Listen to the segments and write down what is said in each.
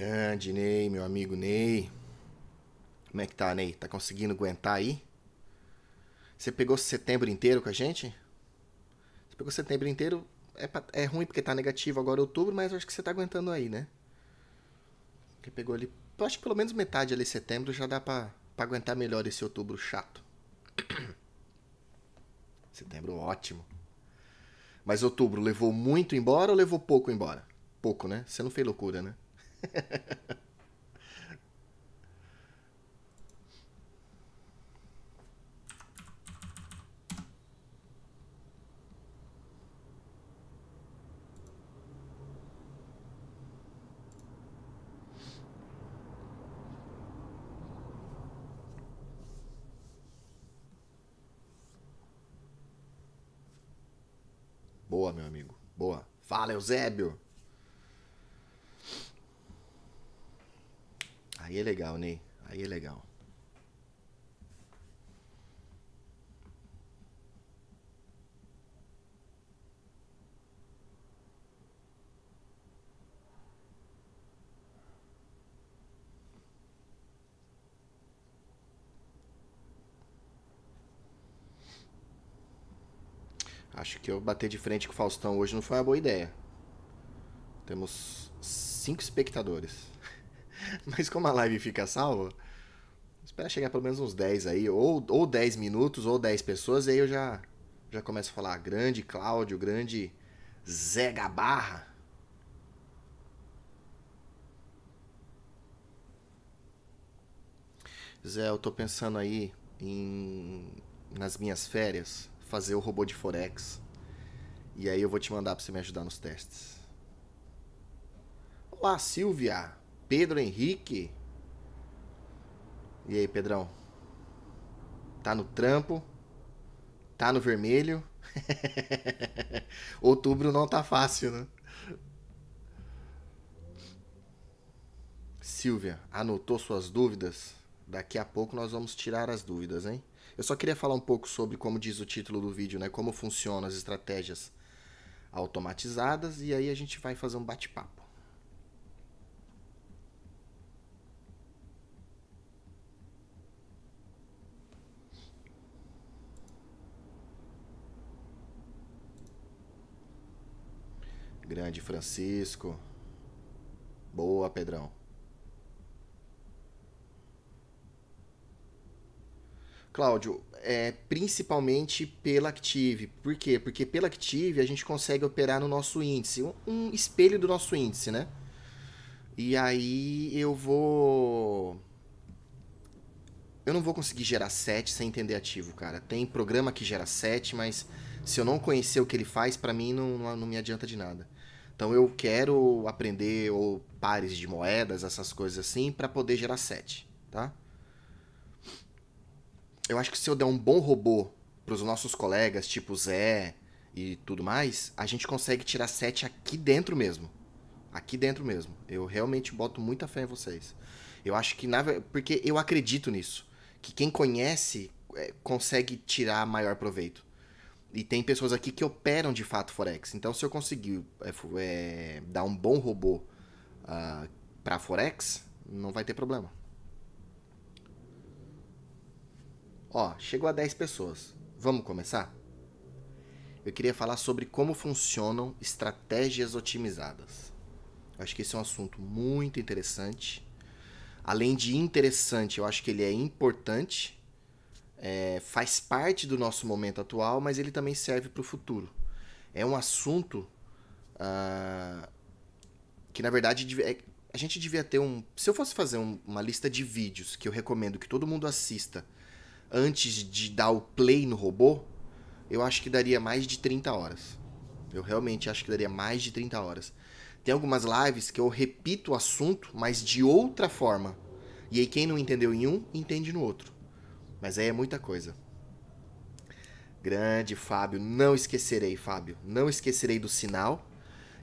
Grande Ney, meu amigo Ney. Como é que tá, Ney? Tá conseguindo aguentar aí? Você pegou setembro inteiro com a gente? Você pegou setembro inteiro? É, pra... é ruim porque tá negativo agora outubro, mas acho que você tá aguentando aí, né? Porque pegou ali. Eu acho que pelo menos metade ali setembro já dá pra, pra aguentar melhor esse outubro chato. setembro ótimo. Mas outubro levou muito embora ou levou pouco embora? Pouco, né? Você não fez loucura, né? Boa, meu amigo. Boa. Fala, Eusébio. Aí é legal, Ney. Né? Aí é legal. Acho que eu bater de frente com o Faustão hoje não foi uma boa ideia. Temos cinco espectadores. Mas como a live fica salva, espera chegar pelo menos uns 10 aí, ou, ou 10 minutos, ou 10 pessoas, aí eu já, já começo a falar grande Cláudio, grande Zé Gabarra. Zé, eu tô pensando aí em nas minhas férias fazer o robô de forex. E aí eu vou te mandar para você me ajudar nos testes. Olá, Silvia. Pedro Henrique. E aí, Pedrão? Tá no trampo? Tá no vermelho? Outubro não tá fácil, né? Silvia, anotou suas dúvidas? Daqui a pouco nós vamos tirar as dúvidas, hein? Eu só queria falar um pouco sobre como diz o título do vídeo, né? Como funcionam as estratégias automatizadas e aí a gente vai fazer um bate-papo. Grande Francisco. Boa, Pedrão. Cláudio, é, principalmente pela Active. Por quê? Porque pela Active a gente consegue operar no nosso índice, um, espelho do nosso índice, né? E aí eu vou. Eu não vou conseguir gerar 7 sem entender ativo, cara. Tem programa que gera 7, mas se eu não conhecer o que ele faz, para mim não, não me adianta de nada. Então eu quero aprender ou pares de moedas, essas coisas assim, para poder gerar 7, tá? Eu acho que se eu der um bom robô para os nossos colegas, tipo Zé e tudo mais, a gente consegue tirar 7 aqui dentro mesmo. Aqui dentro mesmo. Eu realmente boto muita fé em vocês. Eu acho que na porque eu acredito nisso, que quem conhece é, consegue tirar maior proveito. E tem pessoas aqui que operam de fato Forex. Então, se eu conseguir é, é, dar um bom robô uh, ah, para Forex, não vai ter problema. Ó, chegou a 10 pessoas. Vamos começar? Eu queria falar sobre como funcionam estratégias otimizadas. Eu acho que esse é um assunto muito interessante. Além de interessante, eu acho que ele é importante é, faz parte do nosso momento atual, mas ele também serve para o futuro. É um assunto uh, que, na verdade, é, a gente devia ter um. Se eu fosse fazer um, uma lista de vídeos que eu recomendo que todo mundo assista antes de dar o play no robô, eu acho que daria mais de 30 horas. Eu realmente acho que daria mais de 30 horas. Tem algumas lives que eu repito o assunto, mas de outra forma. E aí quem não entendeu em um, entende no outro. Mas aí é muita coisa. Grande, Fábio. Não esquecerei, Fábio. Não esquecerei do sinal.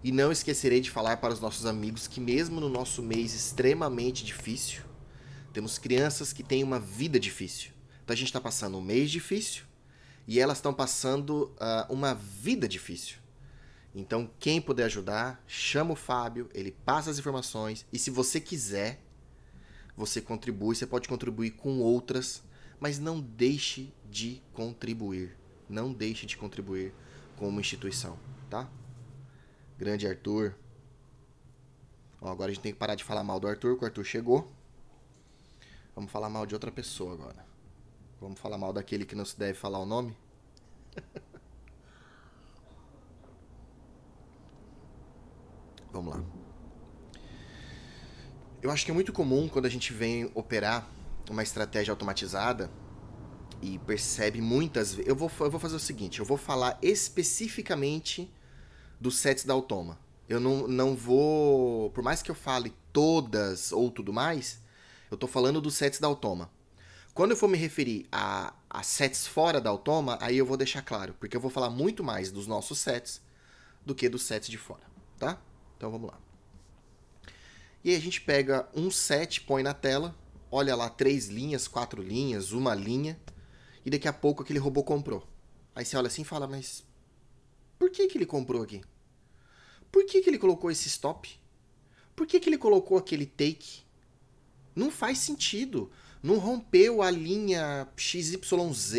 E não esquecerei de falar para os nossos amigos que, mesmo no nosso mês extremamente difícil, temos crianças que têm uma vida difícil. Então a gente está passando um mês difícil e elas estão passando uh, uma vida difícil. Então, quem puder ajudar, chama o Fábio, ele passa as informações e, se você quiser, você contribui. Você pode contribuir com outras mas não deixe de contribuir. Não deixe de contribuir com uma instituição, tá? Grande Arthur. Ó, agora a gente tem que parar de falar mal do Arthur, que o Arthur chegou. Vamos falar mal de outra pessoa agora. Vamos falar mal daquele que não se deve falar o nome? Vamos lá. Eu acho que é muito comum quando a gente vem operar uma estratégia automatizada e percebe muitas vezes. Eu vou, eu vou fazer o seguinte: eu vou falar especificamente dos sets da Automa. Eu não, não vou. Por mais que eu fale todas ou tudo mais, eu tô falando dos sets da Automa. Quando eu for me referir a, a sets fora da Automa, aí eu vou deixar claro, porque eu vou falar muito mais dos nossos sets do que dos sets de fora, tá? Então vamos lá. E aí a gente pega um set, põe na tela, olha lá três linhas, quatro linhas, uma linha, e daqui a pouco aquele robô comprou. Aí você olha assim e fala, mas por que, que ele comprou aqui? Por que, que ele colocou esse stop? Por que, que ele colocou aquele take? Não faz sentido. Não rompeu a linha XYZ,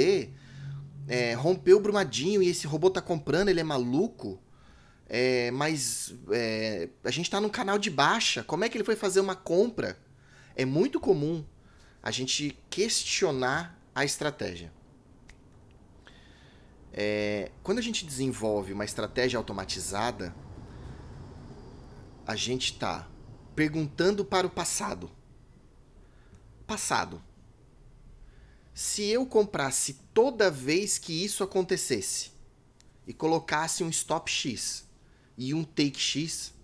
é, rompeu o Brumadinho e esse robô tá comprando, ele é maluco. É, mas é, a gente tá num canal de baixa. Como é que ele foi fazer uma compra? é muito comum a gente questionar a estratégia. É, quando a gente desenvolve uma estratégia automatizada, a gente está perguntando para o passado. Passado. Se eu comprasse toda vez que isso acontecesse e colocasse um stop X e um take X,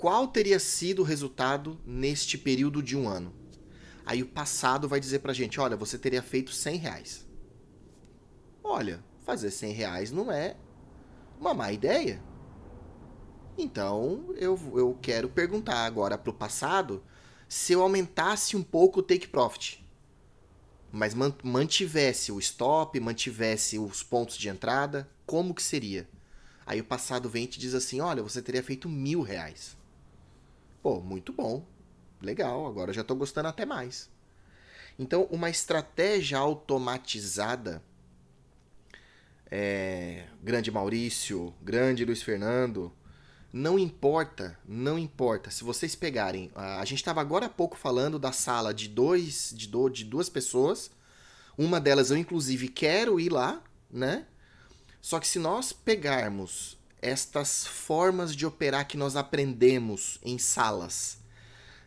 qual teria sido o resultado neste período de um ano. Aí o passado vai dizer pra gente, olha, você teria feito 100 reais. Olha, fazer 100 reais não é uma má ideia. Então, eu, eu quero perguntar agora pro passado se eu aumentasse um pouco o take profit, mas mantivesse o stop, mantivesse os pontos de entrada, como que seria? Aí o passado vem e te diz assim, olha, você teria feito mil reais. Pô, muito bom. Legal, agora já estou gostando até mais. Então, uma estratégia automatizada. É, grande Maurício, grande Luiz Fernando, não importa, não importa. Se vocês pegarem, a, gente estava agora há pouco falando da sala de dois, de, do, de duas pessoas. Uma delas eu inclusive quero ir lá, né? Só que se nós pegarmos estas formas de operar que nós aprendemos em salas.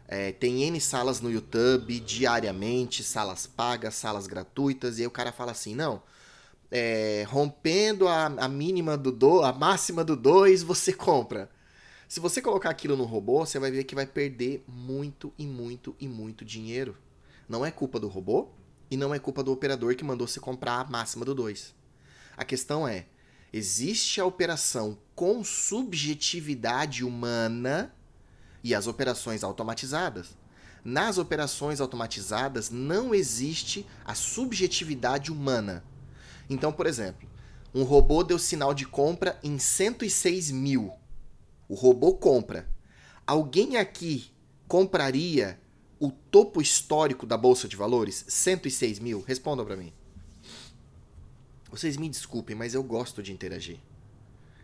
É, tem N salas no YouTube diariamente, salas pagas, salas gratuitas, e aí o cara fala assim: não, é, rompendo a, a mínima do 2, a máxima do 2, você compra. Se você colocar aquilo no robô, você vai ver que vai perder muito e muito e muito dinheiro. Não é culpa do robô e não é culpa do operador que mandou você comprar a máxima do 2. A questão é, Existe a operação com subjetividade humana e as operações automatizadas. Nas operações automatizadas não existe a subjetividade humana. Então, por exemplo, um robô deu sinal de compra em 106 mil. O robô compra. Alguém aqui compraria o topo histórico da Bolsa de Valores? 106 mil? Respondam para mim. Vocês me desculpem, mas eu gosto de interagir.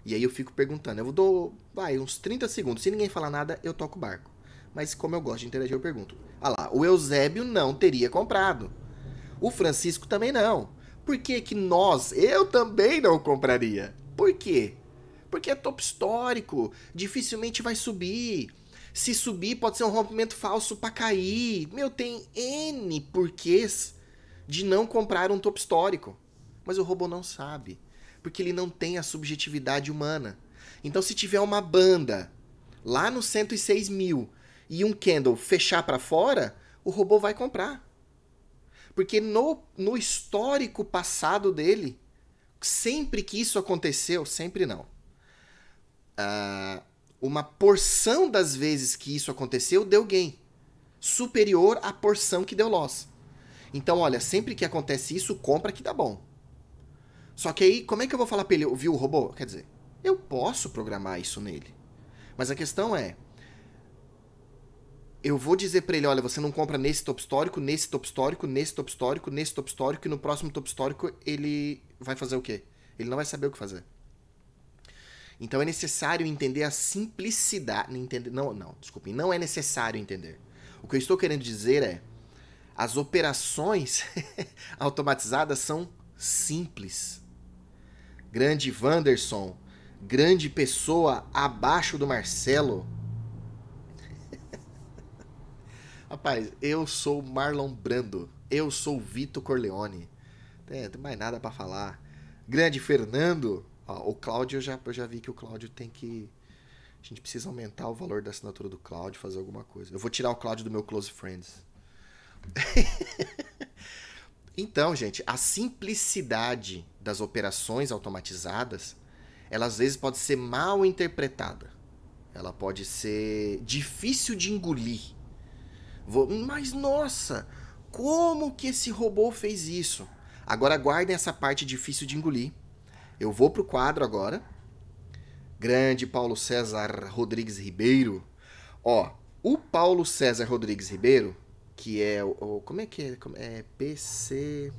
E aí eu fico perguntando. Eu dou, vai, uns 30 segundos. Se ninguém falar nada, eu toco o barco. Mas como eu gosto de interagir, eu pergunto. Ah lá, o Eusébio não teria comprado. O Francisco também não. Por que que nós, eu também não compraria? Por quê? Porque é top histórico, dificilmente vai subir. Se subir, pode ser um rompimento falso para cair. Meu, tem N porquês de não comprar um top histórico. Mas o robô não sabe, porque ele não tem a subjetividade humana. Então, se tiver uma banda lá no 106 mil e um candle fechar para fora, o robô vai comprar. Porque no, no histórico passado dele, sempre que isso aconteceu, sempre não. Uh, uma porção das vezes que isso aconteceu deu gain, superior à porção que deu loss. Então, olha, sempre que acontece isso, compra que dá bom. Só que aí, como é que eu vou falar pra ele viu, o robô? Quer dizer, eu posso programar isso nele. Mas a questão é, eu vou dizer para ele, olha, você não compra nesse top histórico, nesse top histórico, nesse top histórico, nesse top histórico, e no próximo top histórico ele vai fazer o quê? Ele não vai saber o que fazer. Então é necessário entender a simplicidade. Entender, não, não, desculpem, não é necessário entender. O que eu estou querendo dizer é, as operações automatizadas são simples grande Wanderson, grande pessoa abaixo do Marcelo. Rapaz, eu sou Marlon Brando, eu sou Vito Corleone. não é, tem mais nada para falar. Grande Fernando, Ó, o Cláudio eu já, eu já vi que o Cláudio tem que a gente precisa aumentar o valor da assinatura do Cláudio, fazer alguma coisa. Eu vou tirar o Cláudio do meu close friends. Então, gente, a simplicidade das operações automatizadas, ela às vezes pode ser mal interpretada. Ela pode ser difícil de engolir. Vou... Mas nossa, como que esse robô fez isso? Agora guardem essa parte difícil de engolir. Eu vou pro quadro agora. Grande Paulo César Rodrigues Ribeiro. Ó, o Paulo César Rodrigues Ribeiro que é o, como é que é, é PC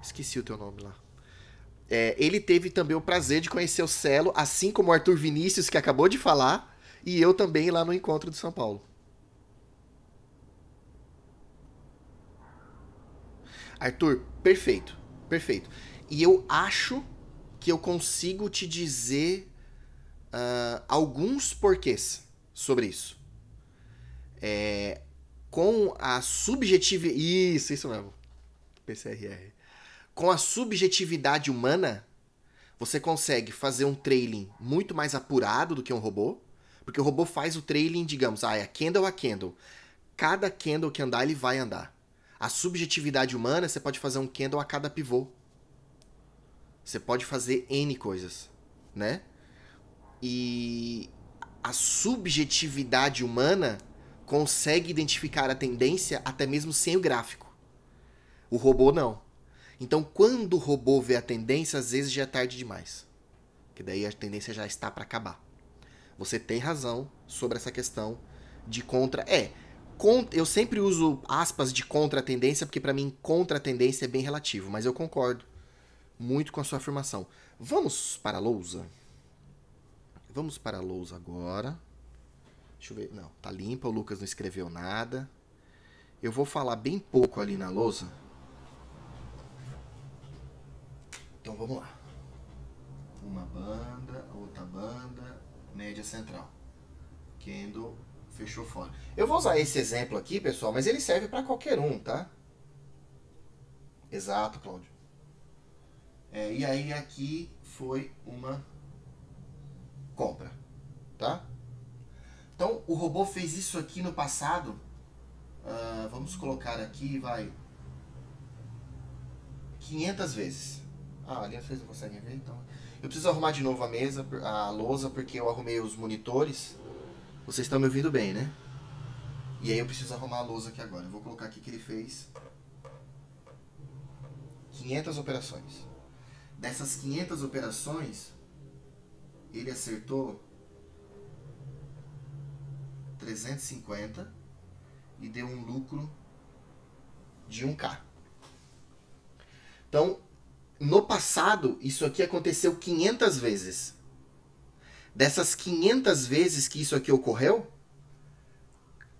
esqueci o teu nome lá. É, ele teve também o prazer de conhecer o Celo, assim como o Arthur Vinícius, que acabou de falar, e eu também lá no encontro de São Paulo. Arthur, perfeito, perfeito. E eu acho que eu consigo te dizer uh, alguns porquês sobre isso. É, com a subjetividade. Isso, isso mesmo. PCRR. Com a subjetividade humana, você consegue fazer um trailing muito mais apurado do que um robô. Porque o robô faz o trailing, digamos, ah, é a candle a candle. Cada candle que andar, ele vai andar. A subjetividade humana, você pode fazer um candle a cada pivô. Você pode fazer N coisas, né? E a subjetividade humana consegue identificar a tendência até mesmo sem o gráfico. O robô não. Então, quando o robô vê a tendência, às vezes já é tarde demais. Que daí a tendência já está para acabar. Você tem razão sobre essa questão de contra. É, eu sempre uso aspas de contra a tendência, porque para mim contra a tendência é bem relativo, mas eu concordo muito com a sua afirmação. Vamos para a lousa? Vamos para a lousa agora. Deixa eu ver. Não, tá limpa, o Lucas não escreveu nada. Eu vou falar bem pouco ali na lousa. Então vamos lá. Uma banda, outra banda, média central. Kendall fechou fora. Eu vou usar esse exemplo aqui, pessoal, mas ele serve para qualquer um, tá? Exato, Cláudio. É, e aí aqui foi uma compra, tá? Então, o robô fez isso aqui no passado. Uh, vamos colocar aqui, vai. 500 vezes. Ah, ali vocês não conseguem ver, então. Eu preciso arrumar de novo a mesa, a lousa, porque eu arrumei os monitores. Vocês estão me ouvindo bem, né? E aí eu preciso arrumar a lousa aqui agora. Eu vou colocar aqui que ele fez 500 operações. Dessas 500 operações, ele acertou 350 e deu um lucro de 1K. Então, no passado, isso aqui aconteceu 500 vezes. Dessas 500 vezes que isso aqui ocorreu,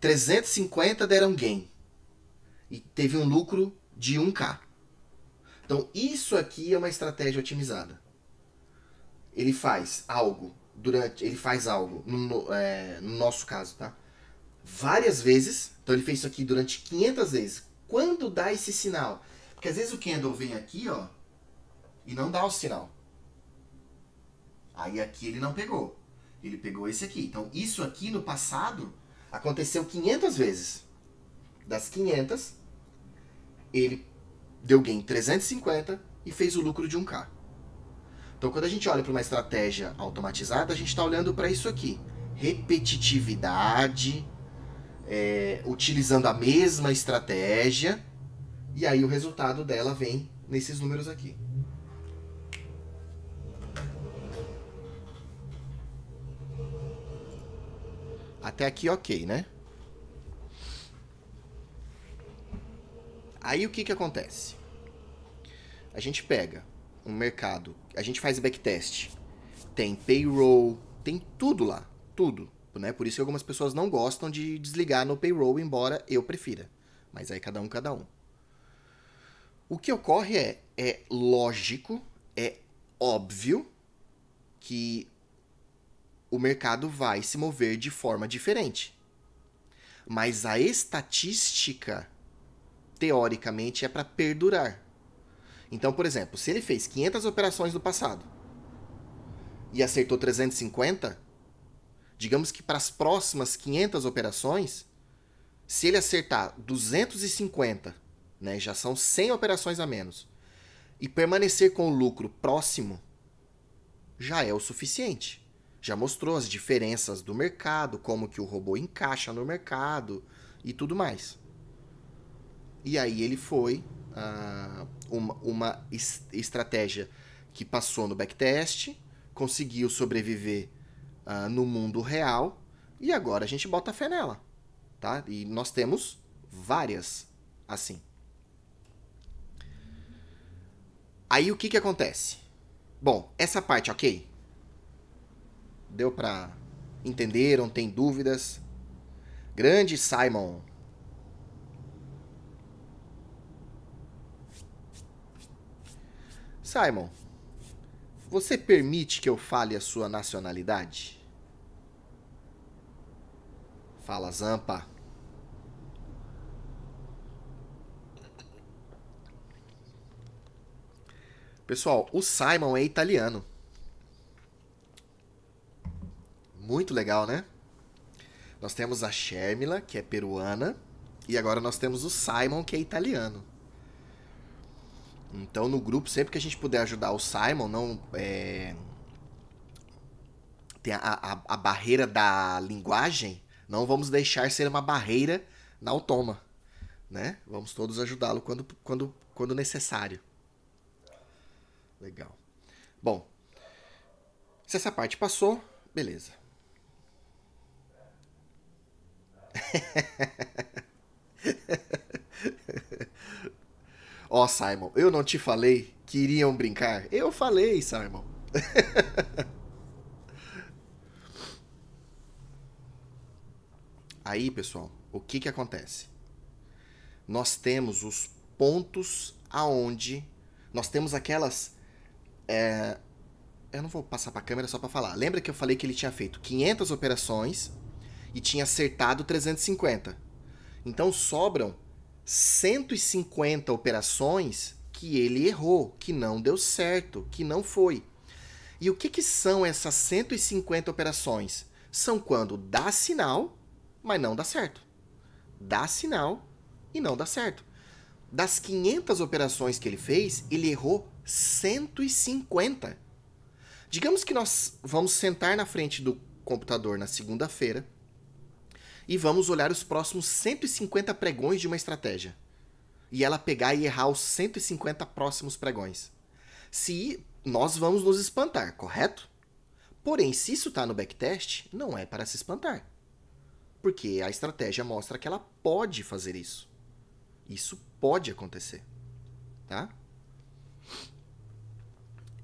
350 deram gain. E teve um lucro de 1K. Então, isso aqui é uma estratégia otimizada. Ele faz algo durante. Ele faz algo, no, é, no nosso caso, tá? Várias vezes. Então ele fez isso aqui durante 500 vezes. Quando dá esse sinal? Porque às vezes o candle vem aqui, ó, e não dá o sinal. Aí aqui ele não pegou. Ele pegou esse aqui. Então isso aqui no passado aconteceu 500 vezes. Das 500, ele deu gain 350 e fez o lucro de 1k. Então, quando a gente olha para uma estratégia automatizada, a gente está olhando para isso aqui: repetitividade, é, utilizando a mesma estratégia, e aí o resultado dela vem nesses números aqui. Até aqui, ok, né? Aí o que, que acontece? A gente pega um mercado, a gente faz backtest. Tem payroll, tem tudo lá, tudo. Né? Por isso que algumas pessoas não gostam de desligar no payroll, embora eu prefira. Mas aí cada um, cada um. O que ocorre é, é lógico, é óbvio que o mercado vai se mover de forma diferente. Mas a estatística, teoricamente, é para perdurar. Então, por exemplo, se ele fez 500 operações no passado e acertou 350, digamos que para as próximas 500 operações, se ele acertar 250, né, já são 100 operações a menos, e permanecer com o lucro próximo, já é o suficiente. Já mostrou as diferenças do mercado, como que o robô encaixa no mercado e tudo mais. E aí ele foi uma, uma estratégia que passou no backtest, conseguiu sobreviver uh, no mundo real e agora a gente bota fé nela, tá? E nós temos várias assim. Aí o que que acontece? Bom, essa parte, ok? Deu para entender? Não tem dúvidas? Grande Simon. Simon, você permite que eu fale a sua nacionalidade? Fala, Zampa. Pessoal, o Simon é italiano. Muito legal, né? Nós temos a Shermila, que é peruana, e agora nós temos o Simon, que é italiano. Então, no grupo, sempre que a gente puder ajudar o Simon, não é, tem a, a, a, barreira da linguagem, não vamos deixar ser uma barreira na automa, né? Vamos todos ajudá-lo quando, quando, quando necessário. Legal. Bom, se essa parte passou, beleza. Ó, oh, Simon, eu não te falei que iriam brincar? Eu falei, Simon. Aí, pessoal, o que, que acontece? Nós temos os pontos aonde nós temos aquelas. É... eu não vou passar para a câmera só para falar. Lembra que eu falei que ele tinha feito 500 operações e tinha acertado 350? Então sobram 150 operações que ele errou, que não deu certo, que não foi. E o que, que são essas 150 operações? São quando dá sinal, mas não dá certo. Dá sinal e não dá certo. Das 500 operações que ele fez, ele errou 150. Digamos que nós vamos sentar na frente do computador na segunda-feira e vamos olhar os próximos 150 pregões de uma estratégia. E ela pegar e errar os 150 próximos pregões. Se nós vamos nos espantar, correto? Porém, se isso está no backtest, não é para se espantar. Porque a estratégia mostra que ela pode fazer isso. Isso pode acontecer. Tá?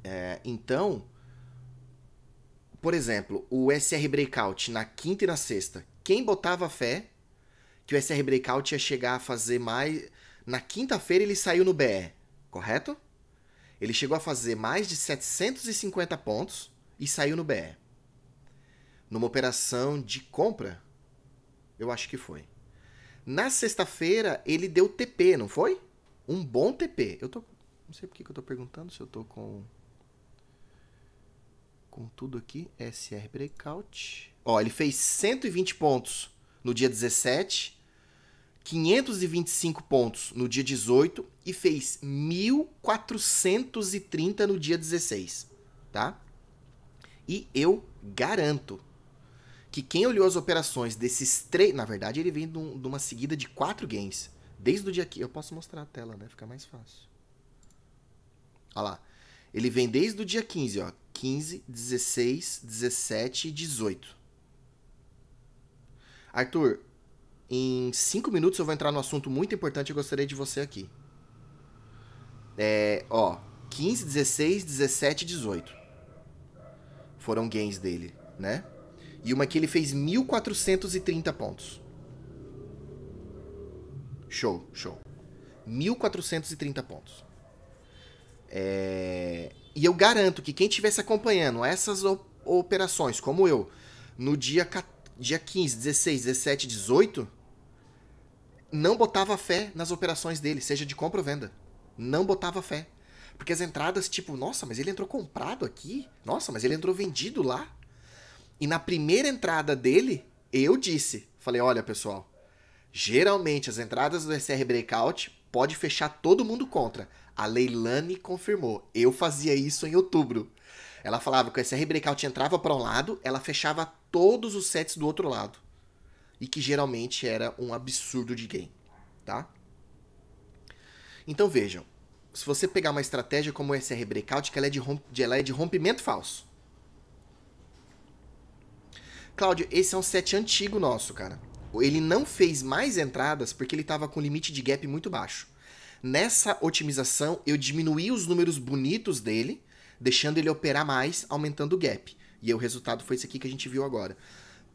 É, então, por exemplo, o SR Breakout na quinta e na sexta, quem botava fé que o SR Breakout ia chegar a fazer mais. Na quinta-feira ele saiu no BE, correto? Ele chegou a fazer mais de 750 pontos e saiu no BE. Numa operação de compra? Eu acho que foi. Na sexta-feira ele deu TP, não foi? Um bom TP. Eu tô. Não sei por que eu tô perguntando se eu tô com. Com tudo aqui. SR Breakout. Ó, ele fez 120 pontos no dia 17, 525 pontos no dia 18 e fez 1430 no dia 16, tá? E eu garanto que quem olhou as operações desses três, na verdade ele vem de, um, de uma seguida de quatro games, desde o dia que eu posso mostrar a tela, né? Fica mais fácil. Olha lá. Ele vem desde o dia 15, ó. 15, 16, 17 e 18. Arthur, em cinco minutos eu vou entrar no assunto muito importante e gostaria de você aqui. É, ó, 15, 16, 17 18 foram gains dele, né? E uma que ele fez 1430 pontos. Show, show. 1430 pontos. É... E eu garanto que quem estivesse acompanhando essas operações, como eu, no dia 14 dia 15, 16, 17, 18, não botava fé nas operações dele, seja de compra ou venda. Não botava fé. Porque as entradas, tipo, nossa, mas ele entrou comprado aqui. Nossa, mas ele entrou vendido lá. E na primeira entrada dele, eu disse, falei, olha, pessoal, geralmente as entradas do SR Breakout pode fechar todo mundo contra. A Leilani confirmou. Eu fazia isso em outubro. Ela falava que o SR Breakout entrava para um lado, ela fechava todos os sets do outro lado. E que geralmente era um absurdo de game, tá? Então vejam, se você pegar uma estratégia como o SR Breakout, que ela é de, romp... ela é de rompimento falso. Cláudio, esse é um set antigo nosso, cara. Ele não fez mais entradas porque ele estava com limite de gap muito baixo. Nessa otimização, eu diminuí os números bonitos dele deixando ele operar mais, aumentando o gap. E o resultado foi esse aqui que a gente viu agora.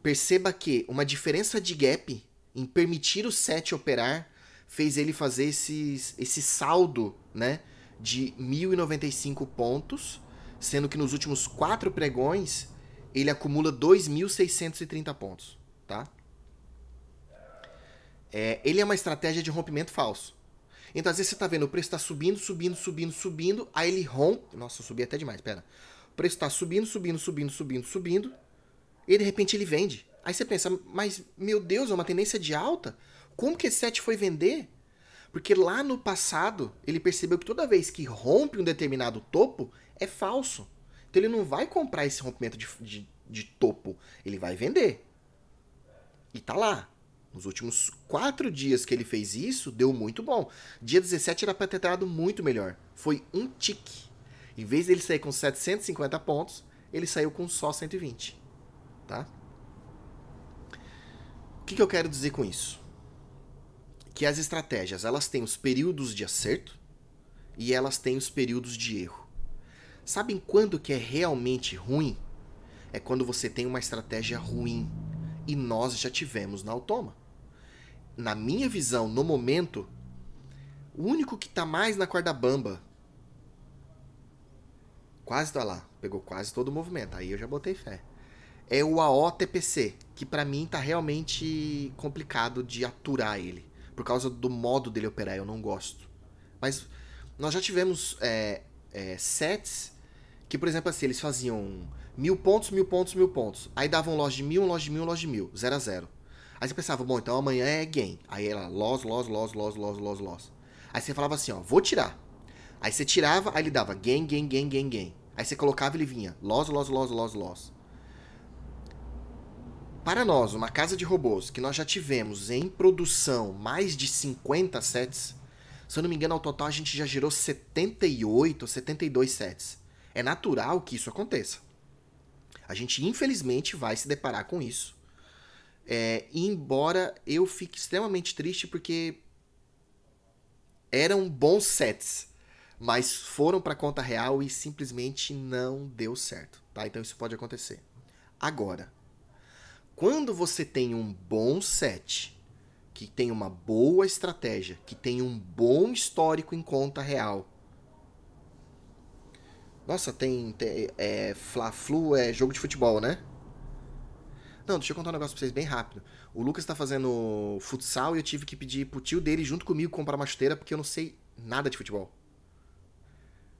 Perceba que uma diferença de gap em permitir o set operar fez ele fazer esses, esse saldo né, de 1.095 pontos, sendo que nos últimos quatro pregões ele acumula 2.630 pontos. Tá? É, ele é uma estratégia de rompimento falso. Então, às vezes você está vendo o preço está subindo, subindo, subindo, subindo, aí ele rompe. Nossa, eu subi até demais, pera. O preço está subindo, subindo, subindo, subindo, subindo, e de repente ele vende. Aí você pensa, mas meu Deus, é uma tendência de alta? Como que esse set foi vender? Porque lá no passado, ele percebeu que toda vez que rompe um determinado topo, é falso. Então ele não vai comprar esse rompimento de, de, de topo, ele vai vender. E tá lá. Nos últimos quatro dias que ele fez isso, deu muito bom. Dia 17 era para ter dado muito melhor. Foi um tique. Em vez dele sair com 750 pontos, ele saiu com só 120. Tá? O que, que eu quero dizer com isso? Que as estratégias elas têm os períodos de acerto e elas têm os períodos de erro. Sabem quando que é realmente ruim? É quando você tem uma estratégia ruim. E nós já tivemos na Automa na minha visão, no momento, o único que tá mais na corda bamba. Quase tá lá. Pegou quase todo o movimento. Aí eu já botei fé. É o AOTPC, que para mim tá realmente complicado de aturar ele. Por causa do modo dele operar, eu não gosto. Mas nós já tivemos é, é, sets que, por exemplo, assim, eles faziam mil pontos, mil pontos, mil pontos. Aí davam loja de mil, loja de mil, loja de mil. Zero a zero. Aí você pensava, bom, então amanhã é gain. Aí ela, loss, loss, loss, loss, loss, loss, loss. Aí você falava assim, ó, vou tirar. Aí você tirava, aí ele dava gain, gain, gain, gain, gain. Aí você colocava ele vinha, loss, loss, loss, loss, loss. Para nós, uma casa de robôs que nós já tivemos em produção mais de 50 sets, se eu não me engano, ao total a gente já gerou 78 ou 72 sets. É natural que isso aconteça. A gente infelizmente vai se deparar com isso é, embora eu fique extremamente triste porque eram bons sets, mas foram para conta real e simplesmente não deu certo, tá? Então isso pode acontecer. Agora, quando você tem um bom set, que tem uma boa estratégia, que tem um bom histórico em conta real. Nossa, tem, tem é, Fla-Flu é jogo de futebol, né? Não, deixa eu contar um negócio pra vocês bem rápido. O Lucas tá fazendo futsal e eu tive que pedir pro tio dele junto comigo comprar uma chuteira porque eu não sei nada de futebol.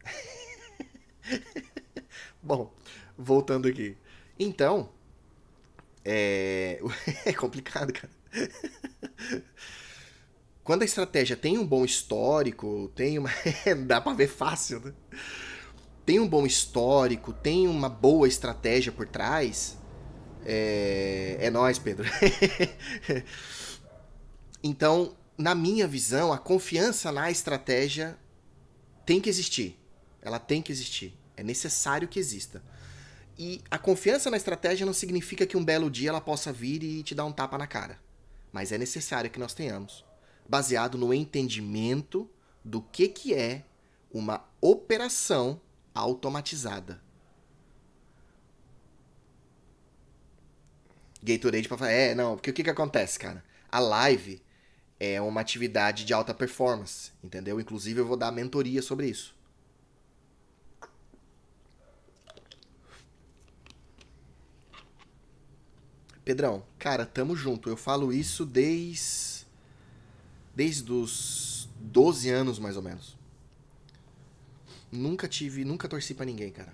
Bom, voltando aqui. Então, é, é complicado, cara. Quando a estratégia tem um bom histórico, tem uma. dá pra ver fácil, né? Tem um bom histórico, tem uma boa estratégia por trás, é, é nós, Pedro. então, na minha visão, a confiança na estratégia tem que existir. Ela tem que existir. É necessário que exista. E a confiança na estratégia não significa que um belo dia ela possa vir e te dar um tapa na cara. Mas é necessário que nós tenhamos, baseado no entendimento do que, que é uma operação automatizada. Gatorade pra falar. É, não, porque o que que acontece, cara? A live é uma atividade de alta performance, entendeu? Inclusive eu vou dar mentoria sobre isso. Pedrão, cara, tamo junto. Eu falo isso desde desde os 12 anos mais ou menos. Nunca tive, nunca torci para ninguém, cara.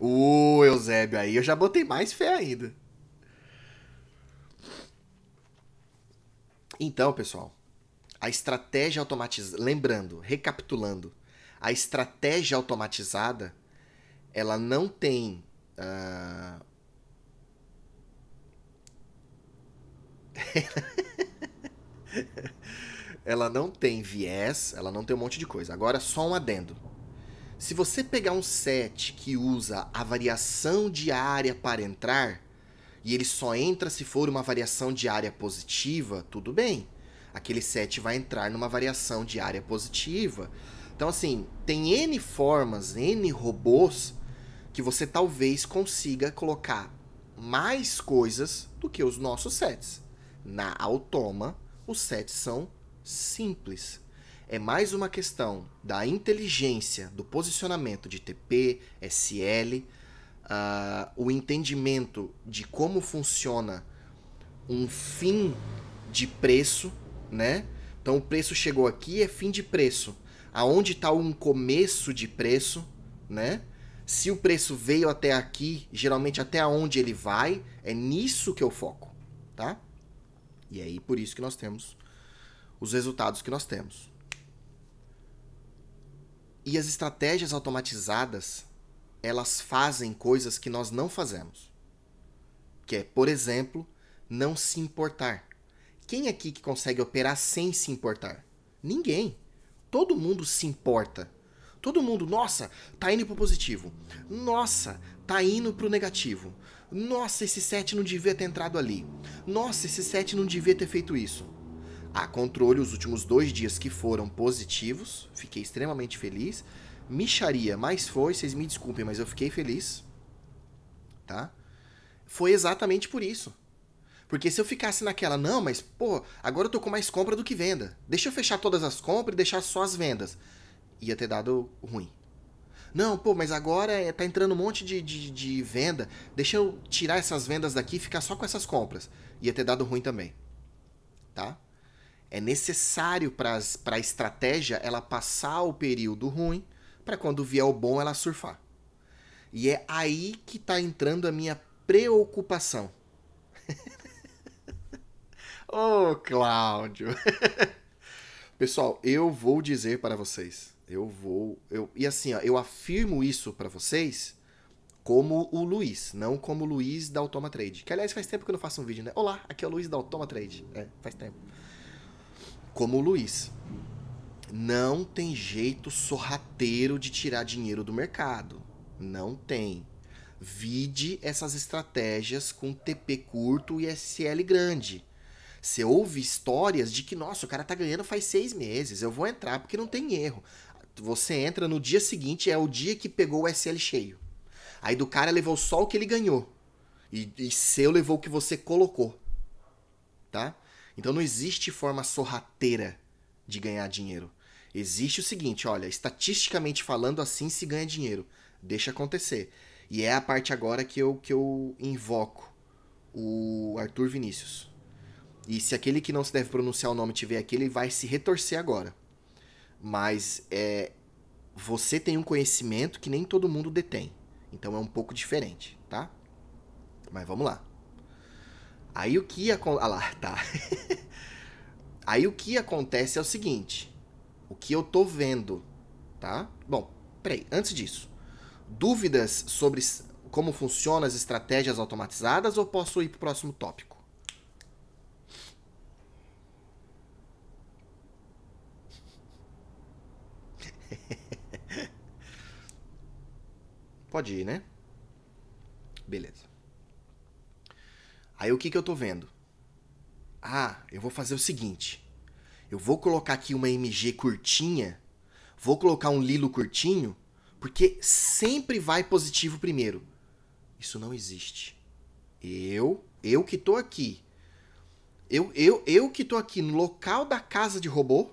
O Eusébio aí, eu já botei mais fé ainda. Então, pessoal, a estratégia automatizada, lembrando, recapitulando, a estratégia automatizada, ela não tem uh... ela não tem viés, ela não tem um monte de coisa. Agora, só um adendo. Se você pegar um set que usa a variação diária para entrar, e ele só entra se for uma variação de área positiva, tudo bem. Aquele set vai entrar numa variação de área positiva. Então, assim, tem N formas, N robôs que você talvez consiga colocar mais coisas do que os nossos sets. Na Automa, os sets são simples. É mais uma questão da inteligência do posicionamento de TP, SL, uh, o entendimento de como funciona um fim de preço, né? Então o preço chegou aqui é fim de preço. Aonde está um começo de preço, né? Se o preço veio até aqui, geralmente até aonde ele vai, é nisso que eu foco, tá? E aí por isso que nós temos os resultados que nós temos. E as estratégias automatizadas elas fazem coisas que nós não fazemos. Que é, por exemplo, não se importar. Quem aqui que consegue operar sem se importar? Ninguém. Todo mundo se importa. Todo mundo, nossa, tá indo pro positivo. Nossa, tá indo pro negativo. Nossa, esse 7 não devia ter entrado ali. Nossa, esse 7 não devia ter feito isso. A controle, os últimos dois dias que foram positivos, fiquei extremamente feliz micharia, mas foi, vocês me desculpem, mas eu fiquei feliz. Tá? Foi exatamente por isso. Porque se eu ficasse naquela, não, mas pô, agora eu tô com mais compra do que venda. Deixa eu fechar todas as compras e deixar só as vendas. Ia ter dado ruim. Não, pô, mas agora é, tá entrando um monte de, de, de venda. Deixa eu tirar essas vendas daqui e ficar só com essas compras. Ia ter dado ruim também. Tá? É necessário para a estratégia ela passar o período ruim para quando vier o bom ela surfar. E é aí que tá entrando a minha preocupação. Ô, oh, Cláudio. Pessoal, eu vou dizer para vocês, eu vou, eu e assim, ó, eu afirmo isso para vocês como o Luiz, não como o Luiz da Automa Trade. Que aliás faz tempo que eu não faço um vídeo, né? Olá, aqui é o Luiz da Automa Trade. É, faz tempo. Como o Luiz. Não tem jeito sorrateiro de tirar dinheiro do mercado. Não tem. Vide essas estratégias com TP curto e SL grande. Você ouve histórias de que, nossa, o cara tá ganhando faz seis meses, eu vou entrar porque não tem erro. Você entra no dia seguinte, é o dia que pegou o SL cheio. Aí do cara levou só o que ele ganhou. E, e seu levou o que você colocou. Tá? Então não existe forma sorrateira de ganhar dinheiro. Existe o seguinte, olha, estatisticamente falando, assim se ganha dinheiro. Deixa acontecer. E é a parte agora que eu, que eu invoco o Arthur Vinícius. E se aquele que não se deve pronunciar o nome tiver aqui, ele vai se retorcer agora. Mas é, você tem um conhecimento que nem todo mundo detém. Então é um pouco diferente, tá? Mas vamos lá. Aí o que acontece. Ah lá, tá. Aí o que acontece é o seguinte o que eu tô vendo, tá? Bom, peraí, antes disso, dúvidas sobre como funcionam as estratégias automatizadas ou posso ir para o próximo tópico? Pode ir, né? Beleza. Aí o que, que eu tô vendo? Ah, eu vou fazer o seguinte eu vou colocar aqui uma MG curtinha, vou colocar um Lilo curtinho, porque sempre vai positivo primeiro. Isso não existe. Eu, eu que tô aqui. Eu, eu, eu que tô aqui no local da casa de robô,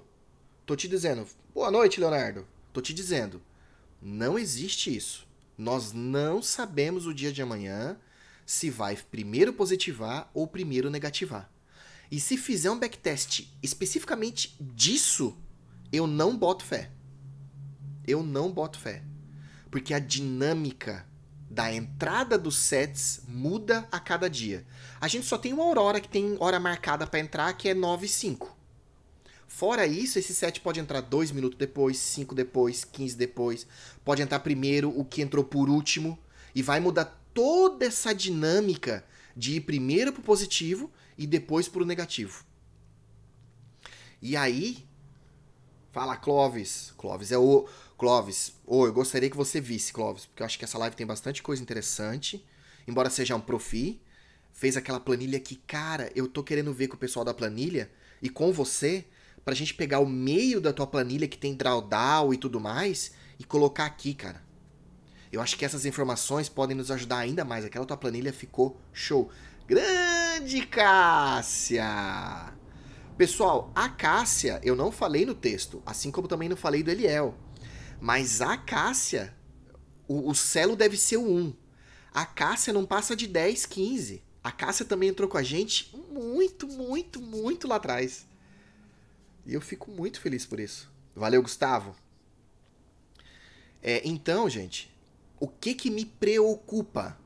tô te dizendo, boa noite, Leonardo. Tô te dizendo, não existe isso. Nós não sabemos o dia de amanhã se vai primeiro positivar ou primeiro negativar. E se fizer um backtest especificamente disso, eu não boto fé. Eu não boto fé. Porque a dinâmica da entrada dos sets muda a cada dia. A gente só tem uma aurora que tem hora marcada para entrar, que é 9 e 5. Fora isso, esse set pode entrar 2 minutos depois, 5 depois, 15 depois, pode entrar primeiro, o que entrou por último, e vai mudar toda essa dinâmica de ir primeiro pro positivo e depois para o negativo. E aí, fala Clóvis. Clóvis é o. Clóvis, ou oh, eu gostaria que você visse, Clóvis, porque eu acho que essa live tem bastante coisa interessante. Embora seja um profi, fez aquela planilha que, cara, eu tô querendo ver com o pessoal da planilha e com você, pra gente pegar o meio da tua planilha que tem drawdown e tudo mais e colocar aqui, cara. Eu acho que essas informações podem nos ajudar ainda mais. Aquela tua planilha ficou show. Grande! grande Cássia! Pessoal, a Cássia eu não falei no texto, assim como também não falei do Eliel. Mas a Cássia, o, o Celo deve ser o 1. A Cássia não passa de 10, 15. A Cássia também entrou com a gente muito, muito, muito lá atrás. E eu fico muito feliz por isso. Valeu, Gustavo. É, então, gente, o que que me preocupa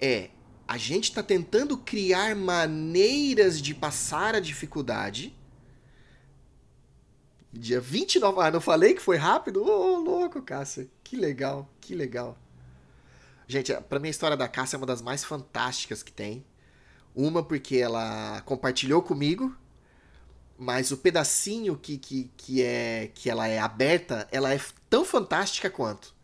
é a gente está tentando criar maneiras de passar a dificuldade. Dia 29. Ah, não falei que foi rápido? Ô, oh, louco, Cássia. Que legal, que legal. Gente, é, para mim a história da Cássia é uma das mais fantásticas que tem. Uma porque ela compartilhou comigo, mas o pedacinho que, que, que, é, que ela é aberta, ela é tão fantástica quanto.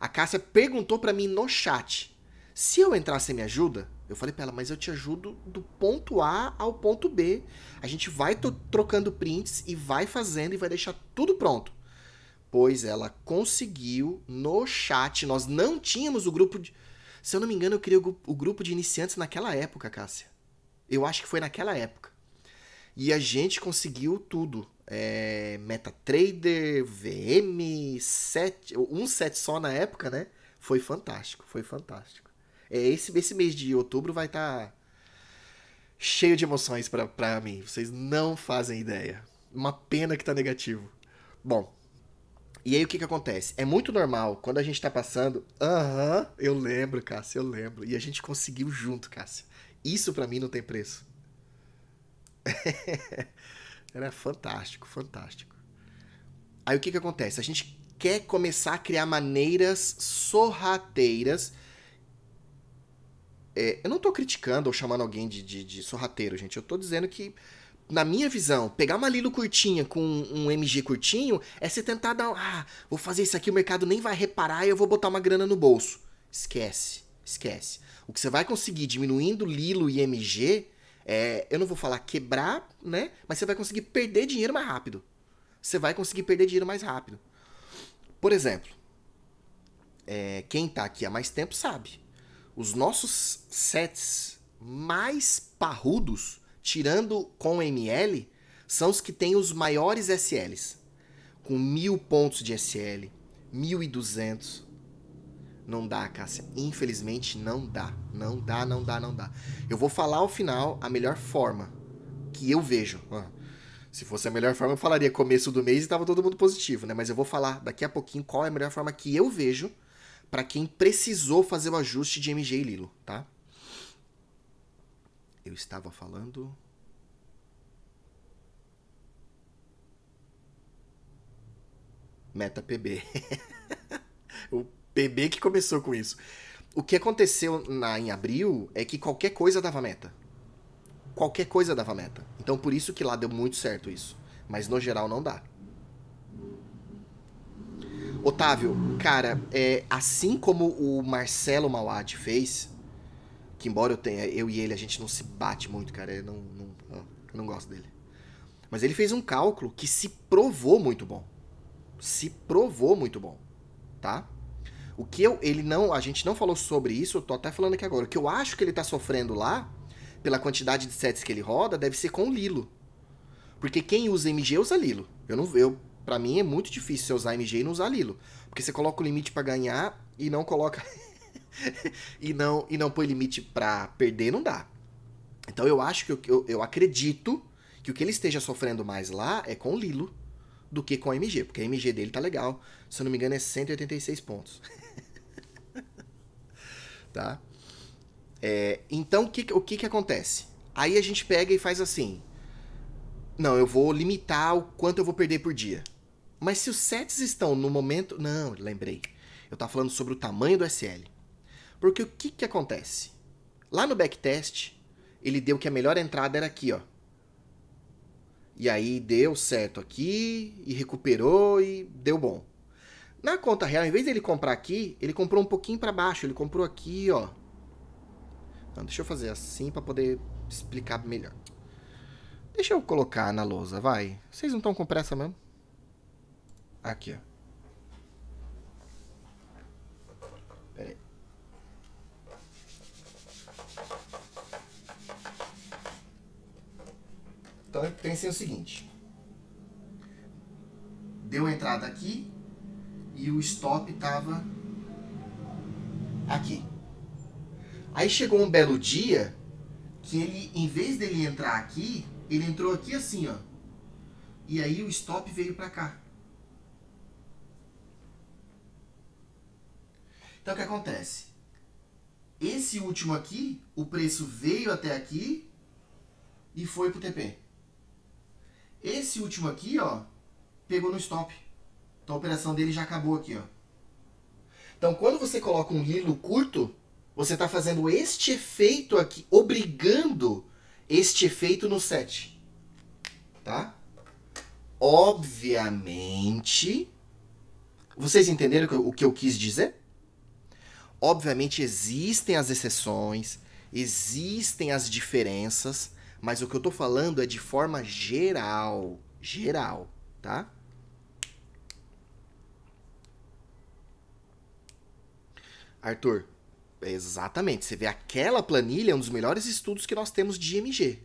A Cássia perguntou para mim no chat se eu entrar, você me ajuda? Eu falei para ela, mas eu te ajudo do ponto A ao ponto B. A gente vai trocando prints e vai fazendo e vai deixar tudo pronto. Pois ela conseguiu no chat. Nós não tínhamos o grupo de. Se eu não me engano, eu criei o grupo de iniciantes naquela época, Cássia. Eu acho que foi naquela época. E a gente conseguiu tudo. É, MetaTrader, VM, 7, um set só na época, né? Foi fantástico, foi fantástico. É, esse, esse mês de outubro vai estar tá cheio de emoções para mim. Vocês não fazem ideia. Uma pena que tá negativo. Bom, e aí o que que acontece? É muito normal quando a gente tá passando. Aham, uhum, eu lembro, Cássio, eu lembro. E a gente conseguiu junto, Cássio. Isso para mim não tem preço. Era fantástico, fantástico. Aí o que que acontece? A gente quer começar a criar maneiras sorrateiras é, eu não tô criticando ou chamando alguém de, de, de, sorrateiro, gente. Eu tô dizendo que, na minha visão, pegar uma Lilo curtinha com um MG curtinho é se tentar dar. Ah, vou fazer isso aqui, o mercado nem vai reparar e eu vou botar uma grana no bolso. Esquece, esquece. O que você vai conseguir diminuindo Lilo e MG é, eu não vou falar quebrar, né? Mas você vai conseguir perder dinheiro mais rápido. Você vai conseguir perder dinheiro mais rápido. Por exemplo, é, quem tá aqui há mais tempo sabe os nossos sets mais parrudos, tirando com ML, são os que têm os maiores SLs. Com mil pontos de SL, 1200. Não dá, Cássia. Infelizmente não dá. Não dá, não dá, não dá. Eu vou falar ao final a melhor forma que eu vejo. Se fosse a melhor forma, eu falaria começo do mês e estava todo mundo positivo, né? Mas eu vou falar daqui a pouquinho qual é a melhor forma que eu vejo para quem precisou fazer o ajuste de MG e Lilo, tá? Eu estava falando. Meta PB. o PB que começou com isso. O que aconteceu na, em abril é que qualquer coisa dava meta. Qualquer coisa dava meta. Então por isso que lá deu muito certo isso. Mas no geral não dá. Otávio, cara, é, assim como o Marcelo Mauad fez, que embora eu tenha, eu e ele, a gente não se bate muito, cara, eu não, não, eu não gosto dele. Mas ele fez um cálculo que se provou muito bom. Se provou muito bom, tá? O que eu, ele não, a gente não falou sobre isso, eu tô até falando aqui agora. O que eu acho que ele tá sofrendo lá, pela quantidade de sets que ele roda, deve ser com o Lilo. Porque quem usa MG usa Lilo. Eu não, eu para mim é muito difícil você usar MG e não usar Lilo. Porque você coloca o limite para ganhar e não coloca. e não e não põe limite para perder, não dá. Então eu acho que eu, eu, eu, acredito que o que ele esteja sofrendo mais lá é com o Lilo do que com a MG. Porque a MG dele tá legal. Se eu não me engano, é 186 pontos. tá? É, então o que, o que que acontece? Aí a gente pega e faz assim. Não, eu vou limitar o quanto eu vou perder por dia. Mas se os sets estão no momento. Não, lembrei. Eu estava falando sobre o tamanho do SL. Porque o que, que acontece? Lá no backtest, ele deu que a melhor entrada era aqui, ó. E aí deu certo aqui, e recuperou, e deu bom. Na conta real, em vez dele comprar aqui, ele comprou um pouquinho para baixo. Ele comprou aqui, ó. Não, deixa eu fazer assim para poder explicar melhor. Deixa eu colocar na lousa, vai. Vocês não estão com pressa mesmo? Aqui, ó. Pera aí. Então, pensem o seguinte. Deu entrada aqui e o stop tava aqui. Aí chegou um belo dia que ele, em vez dele entrar aqui, ele entrou aqui assim, ó. E aí o stop veio pra cá. Então o que acontece? Esse último aqui, o preço veio até aqui e foi pro TP. Esse último aqui, ó, pegou no stop. Então a operação dele já acabou aqui, ó. Então quando você coloca um hilo curto, você está fazendo este efeito aqui, obrigando este efeito no set. Tá? Obviamente. Vocês entenderam o que eu quis dizer? Obviamente existem as exceções, existem as diferenças, mas o que eu estou falando é de forma geral, geral, tá? Arthur, exatamente. Você vê aquela planilha é um dos melhores estudos que nós temos de IMG.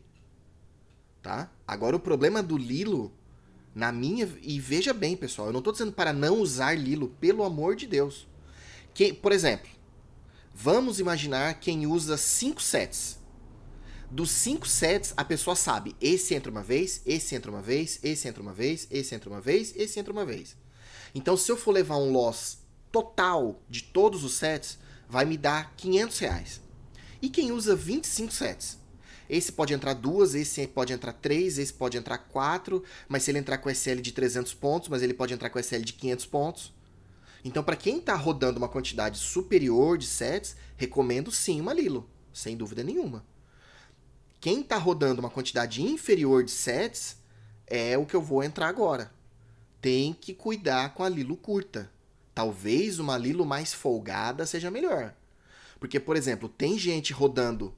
Tá? Agora o problema do Lilo, na minha. E veja bem, pessoal, eu não estou dizendo para não usar Lilo, pelo amor de Deus. Que, por exemplo, Vamos imaginar quem usa cinco sets. Dos cinco sets, a pessoa sabe: esse entra uma vez, esse entra uma vez, esse entra uma vez, esse entra uma vez, esse entra uma vez. Então, se eu for levar um loss total de todos os sets, vai me dar 500 reais. E quem usa 25 sets? Esse pode entrar duas, esse pode entrar três, esse pode entrar quatro, mas se ele entrar com SL de 300 pontos, mas ele pode entrar com SL de 500 pontos. Então, para quem está rodando uma quantidade superior de sets, recomendo sim uma Lilo, sem dúvida nenhuma. Quem está rodando uma quantidade inferior de sets é o que eu vou entrar agora. Tem que cuidar com a Lilo curta. Talvez uma Lilo mais folgada seja melhor. Porque, por exemplo, tem gente rodando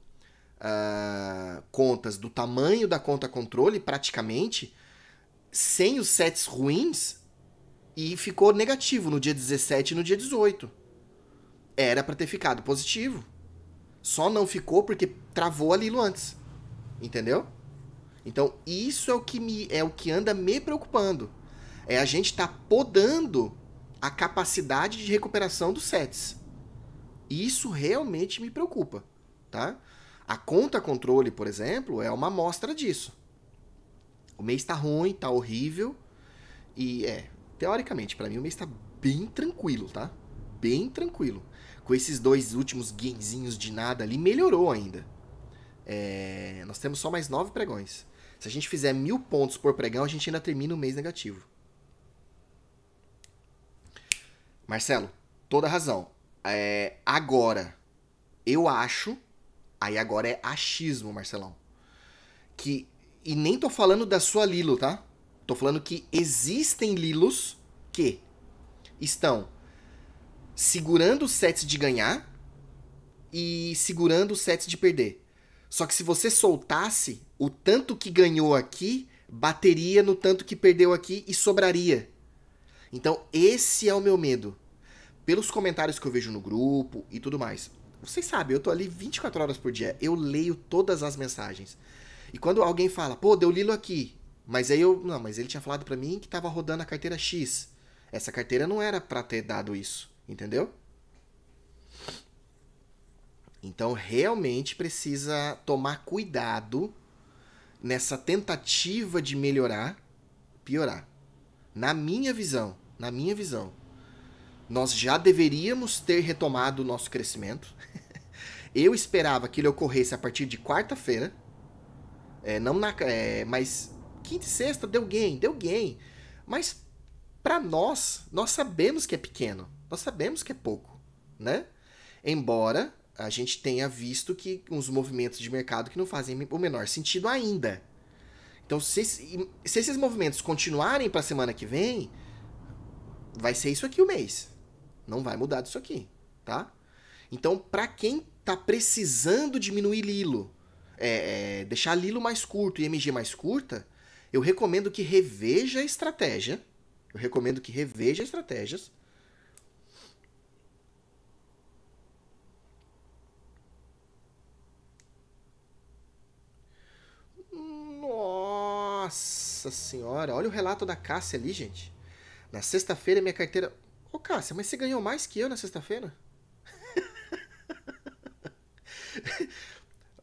uh, contas do tamanho da conta controle, praticamente, sem os sets ruins, e ficou negativo no dia 17 e no dia 18. Era para ter ficado positivo. Só não ficou porque travou a Lilo antes. Entendeu? Então, isso é o que me é o que anda me preocupando. É a gente tá podando a capacidade de recuperação dos sets. Isso realmente me preocupa, tá? A conta controle, por exemplo, é uma amostra disso. O mês tá ruim, tá horrível e é, teoricamente, para mim o mês tá bem tranquilo, tá? Bem tranquilo. Com esses dois últimos gainzinhos de nada ali, melhorou ainda. É, nós temos só mais nove pregões. Se a gente fizer mil pontos por pregão, a gente ainda termina o mês negativo. Marcelo, toda razão. É, agora, eu acho. Aí agora é achismo, Marcelão. Que. E nem tô falando da sua Lilo, tá? Tô falando que existem Lilos que estão segurando os sets de ganhar e segurando os sets de perder. Só que se você soltasse, o tanto que ganhou aqui bateria no tanto que perdeu aqui e sobraria. Então, esse é o meu medo. Pelos comentários que eu vejo no grupo e tudo mais. Vocês sabem, eu tô ali 24 horas por dia. Eu leio todas as mensagens. E quando alguém fala, pô, deu Lilo aqui, mas aí eu, não, mas ele tinha falado para mim que tava rodando a carteira X. Essa carteira não era para ter dado isso, entendeu? Então realmente precisa tomar cuidado nessa tentativa de melhorar, piorar. Na minha visão, na minha visão, nós já deveríamos ter retomado o nosso crescimento. Eu esperava que ele ocorresse a partir de quarta-feira, é, não na, é, mas quinta e sexta deu gain, deu gain. Mas para nós, nós sabemos que é pequeno, nós sabemos que é pouco, né? Embora a gente tenha visto que uns movimentos de mercado que não fazem o menor sentido ainda. Então, se, se esses movimentos continuarem para a semana que vem, vai ser isso aqui o mês. Não vai mudar disso aqui, tá? Então, para quem tá precisando diminuir Lilo, é, é, deixar Lilo mais curto e MG mais curta, eu recomendo que reveja a estratégia. Eu recomendo que reveja estratégias. Nossa senhora, olha o relato da Cássia ali, gente. Na sexta-feira minha carteira. Ô Cássia, mas você ganhou mais que eu na sexta-feira?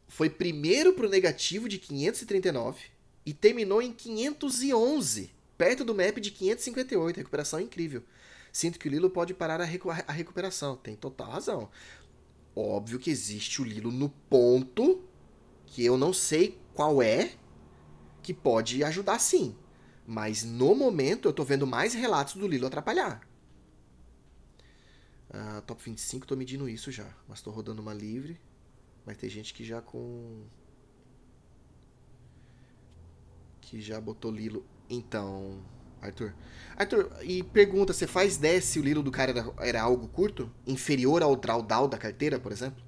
Foi primeiro pro negativo de 539 e terminou em 511, perto do map de 558. Recuperação incrível. Sinto que o Lilo pode parar a, recu a recuperação. Tem total razão. Óbvio que existe o Lilo no ponto, que eu não sei qual é, que pode ajudar sim. Mas no momento eu tô vendo mais relatos do Lilo atrapalhar. Ah, top 25, tô medindo isso já. Mas tô rodando uma livre. Vai ter gente que já com que já botou Lilo. Então, Arthur. Arthur, e pergunta, você faz 10 se o Lilo do cara era, era algo curto? Inferior ao drawdown da carteira, por exemplo?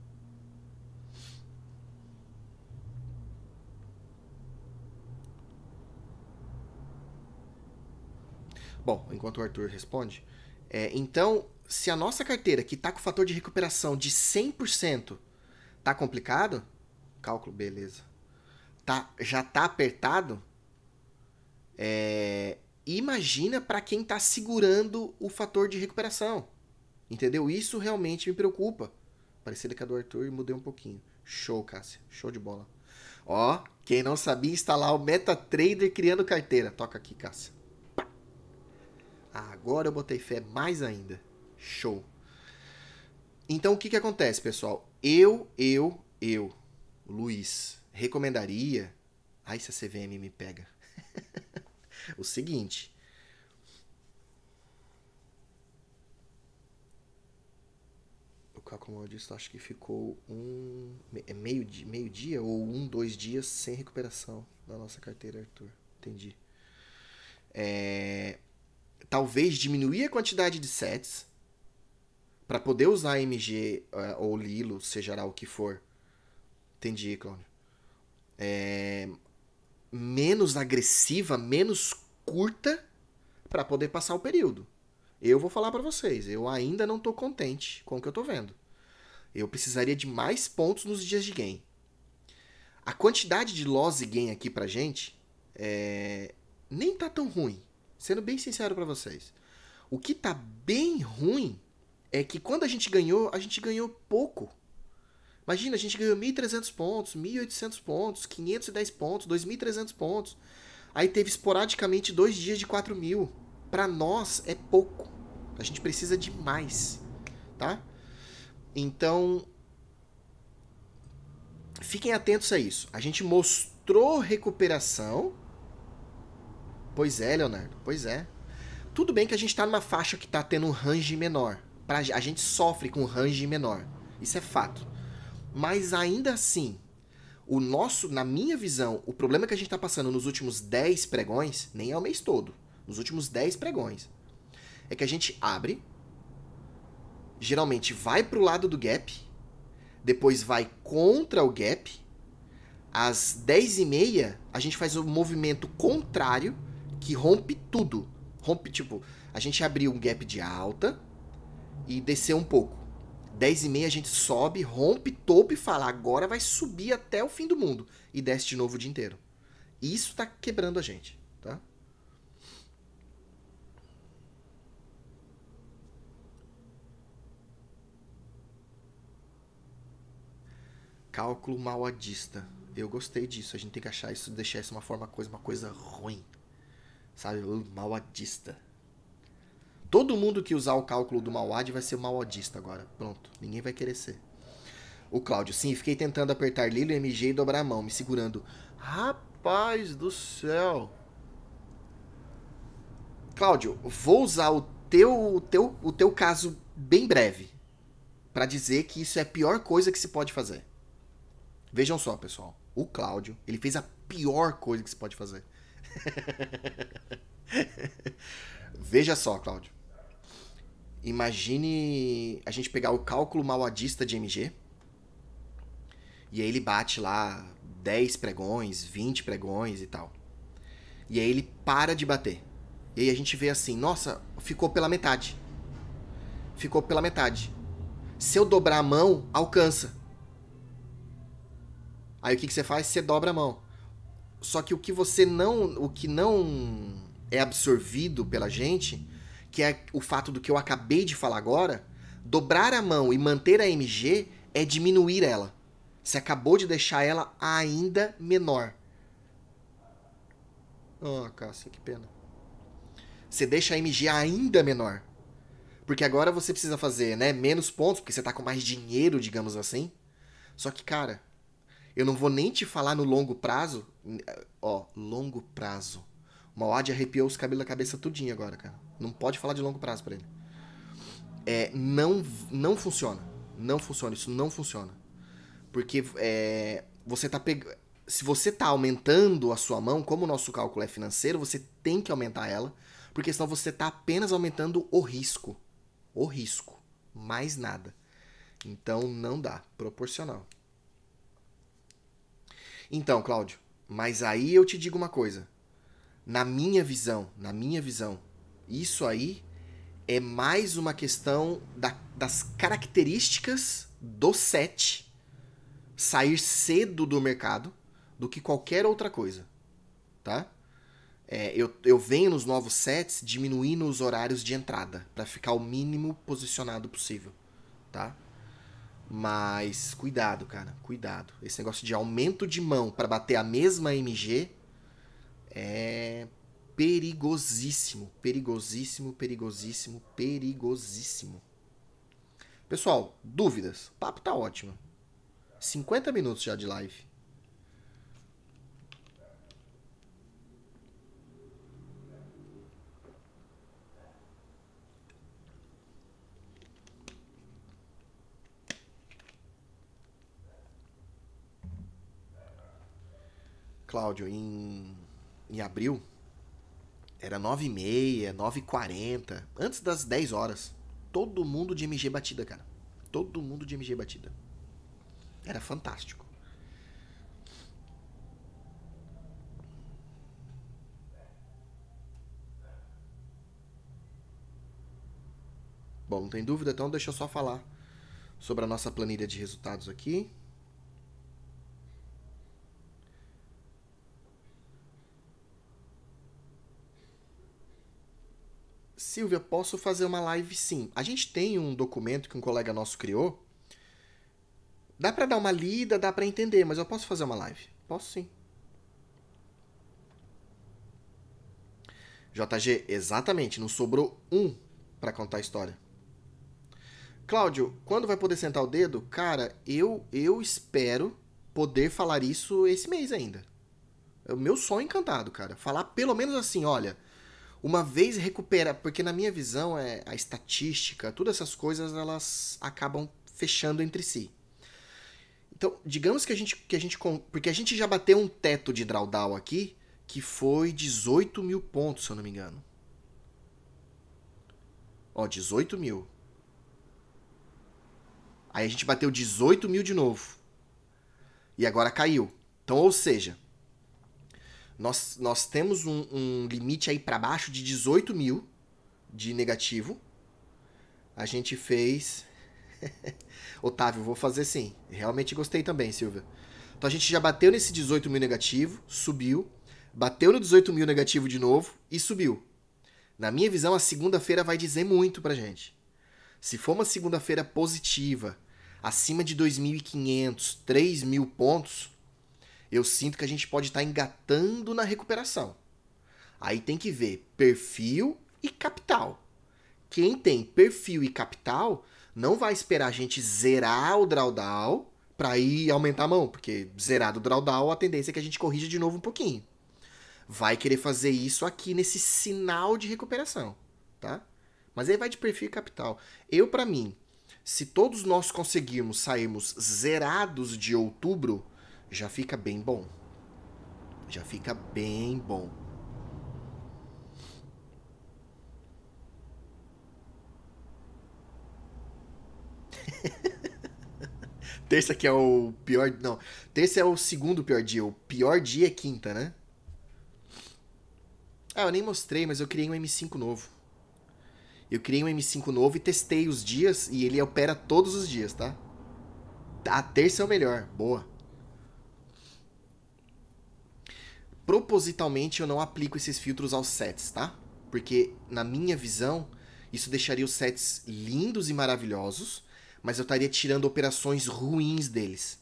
Bom, enquanto o Arthur responde. É, então, se a nossa carteira, que está com fator de recuperação de 100%, tá complicado? Cálculo, beleza. Tá, já tá apertado? É, imagina para quem está segurando o fator de recuperação. Entendeu? Isso realmente me preocupa. Parecida com a do Arthur e mudei um pouquinho. Show, Cássia. Show de bola. Ó, quem não sabia instalar o MetaTrader criando carteira. Toca aqui, Cássia. Pá. Agora eu botei fé mais ainda. Show. Então o que, que acontece, pessoal? Eu, eu, eu, Luiz, recomendaria. Ai, se a CVM me pega. o seguinte. O cálculo maldito acho que ficou um. É meio, meio dia ou um, dois dias sem recuperação da nossa carteira, Arthur. Entendi. É, talvez diminuir a quantidade de sets para poder usar MG é, ou Lilo, seja lá o que for. Entendi, Cláudio. É, menos agressiva, menos curta para poder passar o período. Eu vou falar para vocês, eu ainda não tô contente com o que eu tô vendo. Eu precisaria de mais pontos nos dias de game. A quantidade de loss e gain aqui pra gente é... nem tá tão ruim, sendo bem sincero para vocês. O que tá bem ruim é que quando a gente ganhou, a gente ganhou pouco. Imagina, a gente ganhou 1.300 pontos, 1.800 pontos, 510 pontos, 2.300 pontos. Aí teve esporadicamente dois dias de 4.000. mil. Para nós é pouco. A gente precisa de mais, tá? Então, fiquem atentos a isso. A gente mostrou recuperação. Pois é, Leonardo, pois é. Tudo bem que a gente está numa faixa que está tendo um range menor. Pra, a gente sofre com um range menor. Isso é fato. Mas ainda assim, o nosso, na minha visão, o problema que a gente está passando nos últimos 10 pregões, nem é o mês todo, nos últimos 10 pregões, é que a gente abre, geralmente vai para o lado do gap, depois vai contra o gap, às 10 e meia a gente faz o um movimento contrário que rompe tudo. Rompe, tipo, a gente abriu um gap de alta e desceu um pouco. 10 e meia a gente sobe, rompe topo e fala, agora vai subir até o fim do mundo. E desce de novo o dia inteiro. Isso tá quebrando a gente, tá? Cálculo maladista. Eu gostei disso. A gente tem que achar isso, deixar isso uma forma coisa, uma coisa ruim. Sabe? Maladista. Todo mundo que usar o cálculo do Mauad vai ser Mauadista agora. Pronto, ninguém vai querer ser. O Cláudio, sim, fiquei tentando apertar Lilo MG e dobrar a mão, me segurando. Rapaz do céu. Cláudio, vou usar o teu, o teu, o teu caso bem breve para dizer que isso é a pior coisa que se pode fazer. Vejam só, pessoal. O Cláudio, ele fez a pior coisa que se pode fazer. Veja só, Cláudio. Imagine a gente pegar o cálculo maladista de MG. E aí ele bate lá 10 pregões, 20 pregões e tal. E aí ele para de bater. E aí a gente vê assim, nossa, ficou pela metade. Ficou pela metade. Se eu dobrar a mão, alcança. Aí o que, que você faz? Você dobra a mão. Só que o que você não. O que não é absorvido pela gente que é o fato do que eu acabei de falar agora, dobrar a mão e manter a MG é diminuir ela. Você acabou de deixar ela ainda menor. Ah, oh, Cássia, que pena. Você deixa a MG ainda menor. Porque agora você precisa fazer, né, menos pontos, porque você tá com mais dinheiro, digamos assim. Só que, cara, eu não vou nem te falar no longo prazo. Ó, longo prazo. Uma odd arrepiou os cabelos da cabeça tudinho agora, cara. Não pode falar de longo prazo para ele. É, não, não funciona. Não funciona, isso não funciona. Porque é, você tá pegando. Se você tá aumentando a sua mão, como o nosso cálculo é financeiro, você tem que aumentar ela, porque senão você tá apenas aumentando o risco. O risco. Mais nada. Então não dá. Proporcional. Então, Cláudio, mas aí eu te digo uma coisa. Na minha visão, na minha visão, isso aí é mais uma questão da, das características do set sair cedo do mercado do que qualquer outra coisa, tá? É, eu, eu venho nos novos sets diminuindo os horários de entrada para ficar o mínimo posicionado possível, tá? Mas cuidado, cara, cuidado. Esse negócio de aumento de mão para bater a mesma MG é perigosíssimo, perigosíssimo, perigosíssimo, perigosíssimo. Pessoal, dúvidas? O papo tá ótimo. 50 minutos já de live. Cláudio, em, em abril, era 9h30, 9h40, antes das 10 horas. Todo mundo de MG batida, cara. Todo mundo de MG batida. Era fantástico. Bom, não tem dúvida, então deixa eu só falar sobre a nossa planilha de resultados aqui. Silvia, posso fazer uma live sim. A gente tem um documento que um colega nosso criou. Dá para dar uma lida, dá para entender, mas eu posso fazer uma live. Posso sim. JG, exatamente, não sobrou um para contar a história. Cláudio, quando vai poder sentar o dedo? Cara, eu eu espero poder falar isso esse mês ainda. É o meu sonho encantado, cara. Falar pelo menos assim, olha, uma vez recupera, porque na minha visão é a estatística, todas essas coisas elas acabam fechando entre si. Então, digamos que a gente que a gente porque a gente já bateu um teto de drawdown aqui que foi 18 mil pontos, se eu não me engano. Ó, 18 mil. Aí a gente bateu 18 mil de novo. E agora caiu. Então, ou seja, nós, nós temos um, um limite aí para baixo de 18 mil de negativo. A gente fez. Otávio, vou fazer sim. Realmente gostei também, Silvia. Então a gente já bateu nesse 18 mil negativo, subiu. Bateu no 18 mil negativo de novo e subiu. Na minha visão, a segunda-feira vai dizer muito pra gente. Se for uma segunda-feira positiva, acima de 2.500, 3.000 pontos, eu sinto que a gente pode estar tá engatando na recuperação. Aí tem que ver perfil e capital. Quem tem perfil e capital não vai esperar a gente zerar o drawdown para ir aumentar a mão, porque zerado o drawdown a tendência é que a gente corrija de novo um pouquinho. Vai querer fazer isso aqui nesse sinal de recuperação, tá? Mas aí vai de perfil e capital. Eu para mim, se todos nós conseguirmos sairmos zerados de outubro, já fica bem bom. Já fica bem bom. terça que é o pior. Não, terça é o segundo pior dia. O pior dia é quinta, né? Ah, eu nem mostrei, mas eu criei um M5 novo. Eu criei um M5 novo e testei os dias e ele opera todos os dias, tá? A terça é o melhor. Boa. propositalmente eu não aplico esses filtros aos sets, tá? Porque na minha visão, isso deixaria os sets lindos e maravilhosos, mas eu estaria tirando operações ruins deles.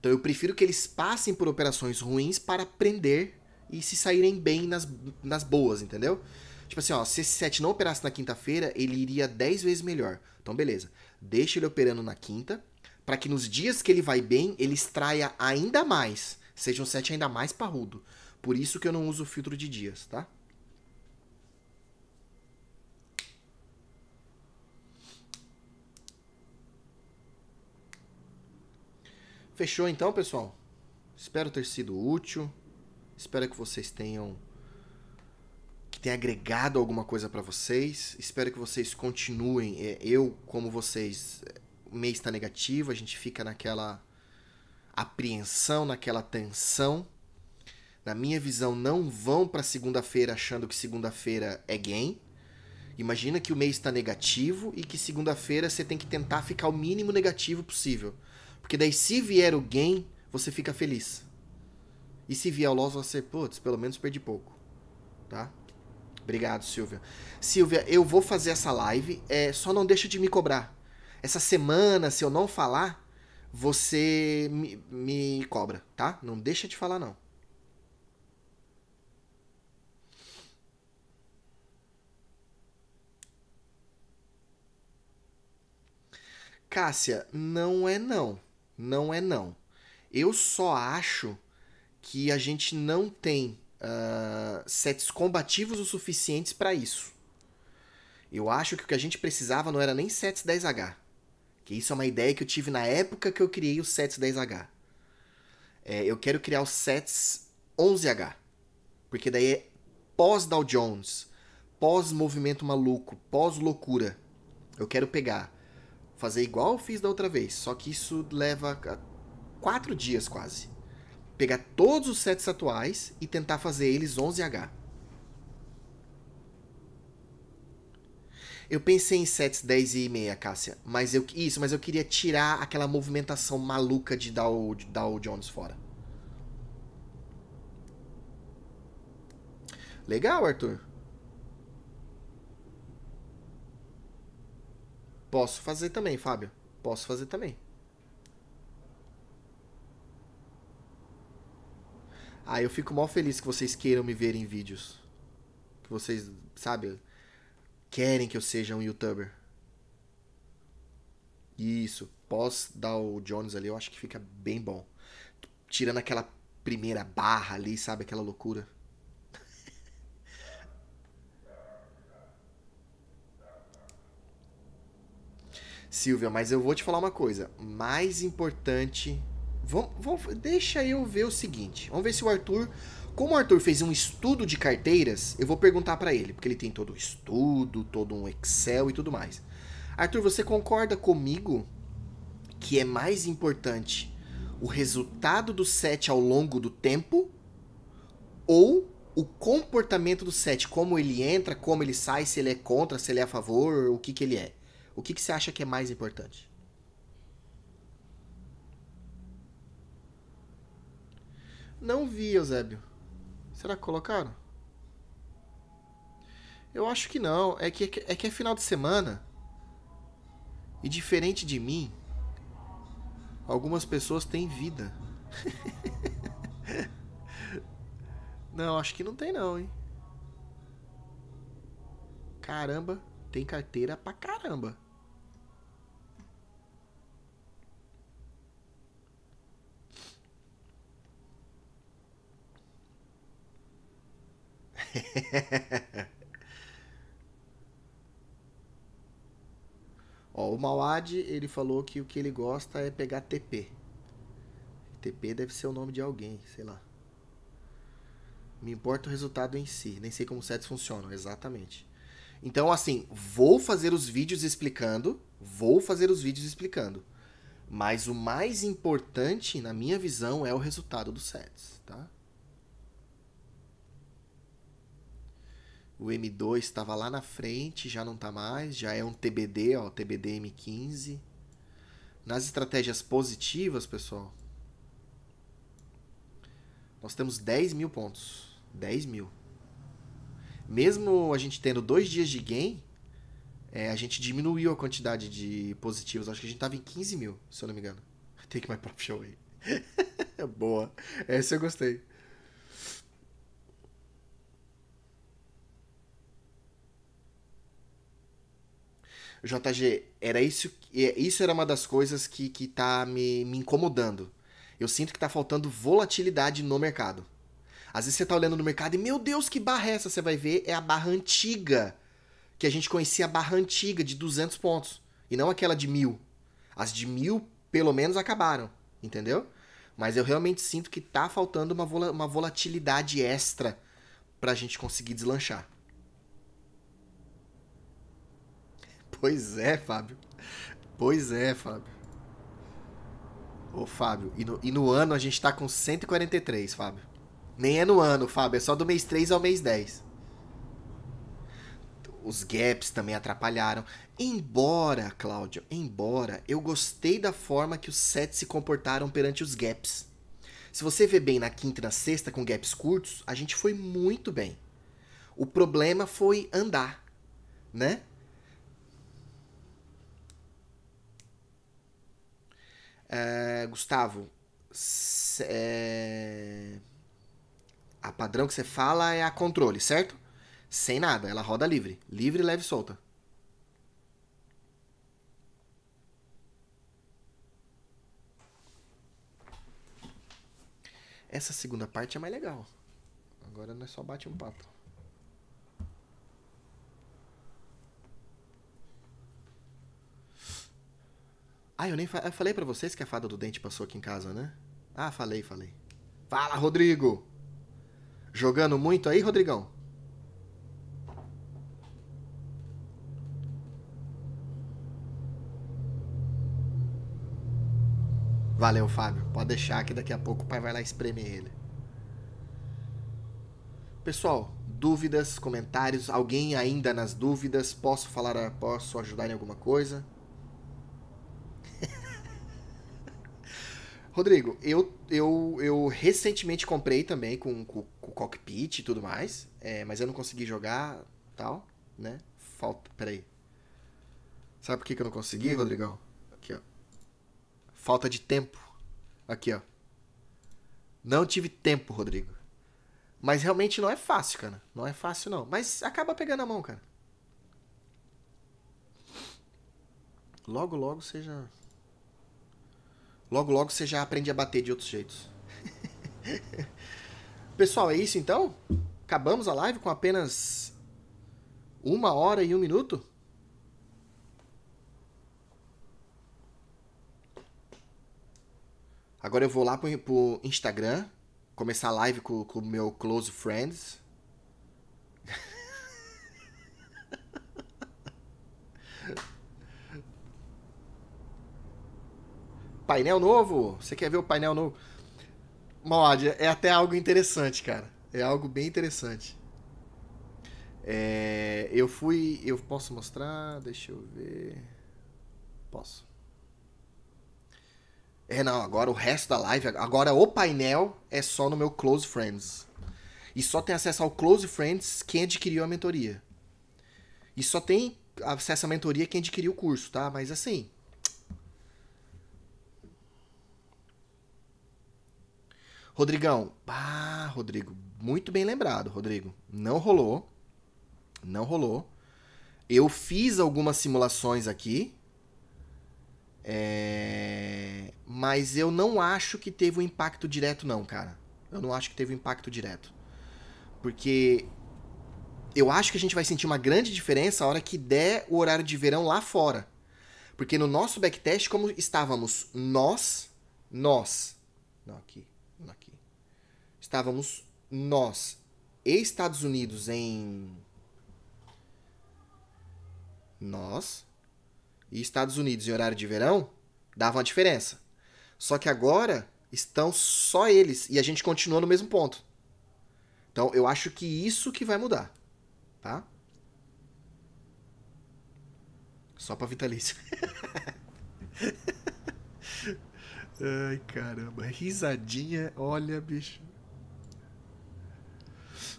Então eu prefiro que eles passem por operações ruins para aprender e se saírem bem nas, nas boas, entendeu? Tipo assim, ó, se esse set não operasse na quinta-feira, ele iria 10 vezes melhor. Então beleza, deixa ele operando na quinta, para que nos dias que ele vai bem, ele extraia ainda mais, seja um set ainda mais parrudo. Por isso que eu não uso filtro de dias, tá? Fechou então, pessoal? Espero ter sido útil. Espero que vocês tenham que tenha agregado alguma coisa para vocês. Espero que vocês continuem. É, eu, como vocês, o mês está negativo, a gente fica naquela apreensão, naquela tensão na minha visão, não vão para segunda-feira achando que segunda-feira é gain. Imagina que o mês está negativo e que segunda-feira você tem que tentar ficar o mínimo negativo possível. Porque daí, se vier o gain, você fica feliz. E se vier o loss, você, putz, pelo menos perdi pouco. Tá? Obrigado, Silvia. Silvia, eu vou fazer essa live, é, só não deixa de me cobrar. Essa semana, se eu não falar, você me, me cobra, tá? Não deixa de falar, não. Cássia, não é não. Não é não. Eu só acho que a gente não tem uh, sets combativos o suficientes para isso. Eu acho que o que a gente precisava não era nem sets 10H. Que isso é uma ideia que eu tive na época que eu criei os sets 10H. É, eu quero criar os sets 11H. Porque daí é pós-Dow Jones, pós-movimento maluco, pós-loucura. Eu quero pegar fazer igual eu fiz da outra vez, só que isso leva quatro dias quase. Pegar todos os sets atuais e tentar fazer eles 11H. Eu pensei em sets 10 e meia, Cássia. Mas eu, isso, mas eu queria tirar aquela movimentação maluca de dar o, de dar o Jones fora. Legal, Arthur. Posso fazer também, Fábio. Posso fazer também. Ah, eu fico mal feliz que vocês queiram me ver em vídeos. Que vocês, sabe, querem que eu seja um youtuber. Isso. Posso dar o Jones ali, eu acho que fica bem bom. Tirando aquela primeira barra ali, sabe? Aquela loucura. Silvia, mas eu vou te falar uma coisa. Mais importante. Vamos, vamos, deixa eu ver o seguinte. Vamos ver se o Arthur. Como o Arthur fez um estudo de carteiras, eu vou perguntar para ele, porque ele tem todo o estudo, todo um Excel e tudo mais. Arthur, você concorda comigo que é mais importante o resultado do set ao longo do tempo ou o comportamento do set, como ele entra, como ele sai, se ele é contra, se ele é a favor, o que, que ele é? o que, que você acha que é mais importante? Não vi, Eusébio. Será que colocaram? Eu acho que não. É que é, que é final de semana. E diferente de mim, algumas pessoas têm vida. não, acho que não tem não, hein? Caramba, tem carteira pra caramba. Ó, o Mauad, ele falou que o que ele gosta é pegar TP. TP deve ser o nome de alguém, sei lá. Me importa o resultado em si. Nem sei como os sets funcionam, exatamente. Então, assim, vou fazer os vídeos explicando. Vou fazer os vídeos explicando. Mas o mais importante, na minha visão, é o resultado dos sets, tá? O M2 estava lá na frente, já não está mais, já é um TBD, ó, TBD M15. Nas estratégias positivas, pessoal, nós temos 10 mil pontos. 10 mil. Mesmo a gente tendo dois dias de gain, é, a gente diminuiu a quantidade de positivos. Acho que a gente estava em 15 mil, se eu não me engano. Take my prop show aí. Boa. Essa eu gostei. JG, era isso, é, isso era uma das coisas que, que tá me, me incomodando. Eu sinto que tá faltando volatilidade no mercado. Às vezes você tá olhando no mercado e, meu Deus, que barra é essa? Você vai ver, é a barra antiga. Que a gente conhecia a barra antiga de 200 pontos. E não aquela de mil. As de mil, pelo menos, acabaram. Entendeu? Mas eu realmente sinto que tá faltando uma, vola, uma volatilidade extra pra gente conseguir deslanchar. Pois é, Fábio. Pois é, Fábio. Ô, Fábio, e no, e no ano a gente tá com 143, Fábio. Nem é no ano, Fábio, é só do mês 3 ao mês 10. Os gaps também atrapalharam. Embora, Cláudio, embora, eu gostei da forma que os sets se comportaram perante os gaps. Se você vê bem na quinta e na sexta com gaps curtos, a gente foi muito bem. O problema foi andar, né? Uh, Gustavo, é... a padrão que você fala é a controle, certo? Sem nada, ela roda livre. Livre, leve e solta. Essa segunda parte é mais legal. Agora nós só bate um papo. Ah, eu nem fa eu falei para vocês que a fada do dente passou aqui em casa, né? Ah, falei, falei. Fala, Rodrigo! Jogando muito aí, Rodrigão? Valeu, Fábio. Pode deixar que daqui a pouco o pai vai lá espremer ele. Pessoal, dúvidas, comentários, alguém ainda nas dúvidas, posso falar, posso ajudar em alguma coisa? Rodrigo, eu, eu, eu recentemente comprei também com, com, cockpit e tudo mais, é, mas eu não consegui jogar tal, né? Falta. Peraí. Sabe por que, que eu não consegui, hum. Rodrigão? Aqui, ó. Falta de tempo. Aqui, ó. Não tive tempo, Rodrigo. Mas realmente não é fácil, cara. Não é fácil, não. Mas acaba pegando a mão, cara. Logo, logo seja Logo, logo você já aprende a bater de outros jeitos. Pessoal, é isso então? Acabamos a live com apenas uma hora e um minuto? Agora eu vou lá pro, Instagram, começar a live com o meu close friends. painel novo? Você quer ver o painel novo? Mod, é até algo interessante, cara. É algo bem interessante. É, eu fui. Eu posso mostrar? Deixa eu ver. Posso. É, não, agora o resto da live. Agora o painel é só no meu Close Friends. E só tem acesso ao Close Friends quem adquiriu a mentoria. E só tem acesso à mentoria quem adquiriu o curso, tá? Mas assim, Rodrigão, ah, Rodrigo, muito bem lembrado, Rodrigo. Não rolou. Não rolou. Eu fiz algumas simulações aqui. É... Mas eu não acho que teve um impacto direto, não, cara. Eu não acho que teve um impacto direto. Porque eu acho que a gente vai sentir uma grande diferença a hora que der o horário de verão lá fora. Porque no nosso backtest, como estávamos nós, nós. Não, aqui estávamos nós e Estados Unidos em. Nós e Estados Unidos em horário de verão, dava uma diferença. Só que agora estão só eles e a gente continua no mesmo ponto. Então eu acho que isso que vai mudar, tá? Só pra vitalício. Ai, caramba. Risadinha. Olha, bicho.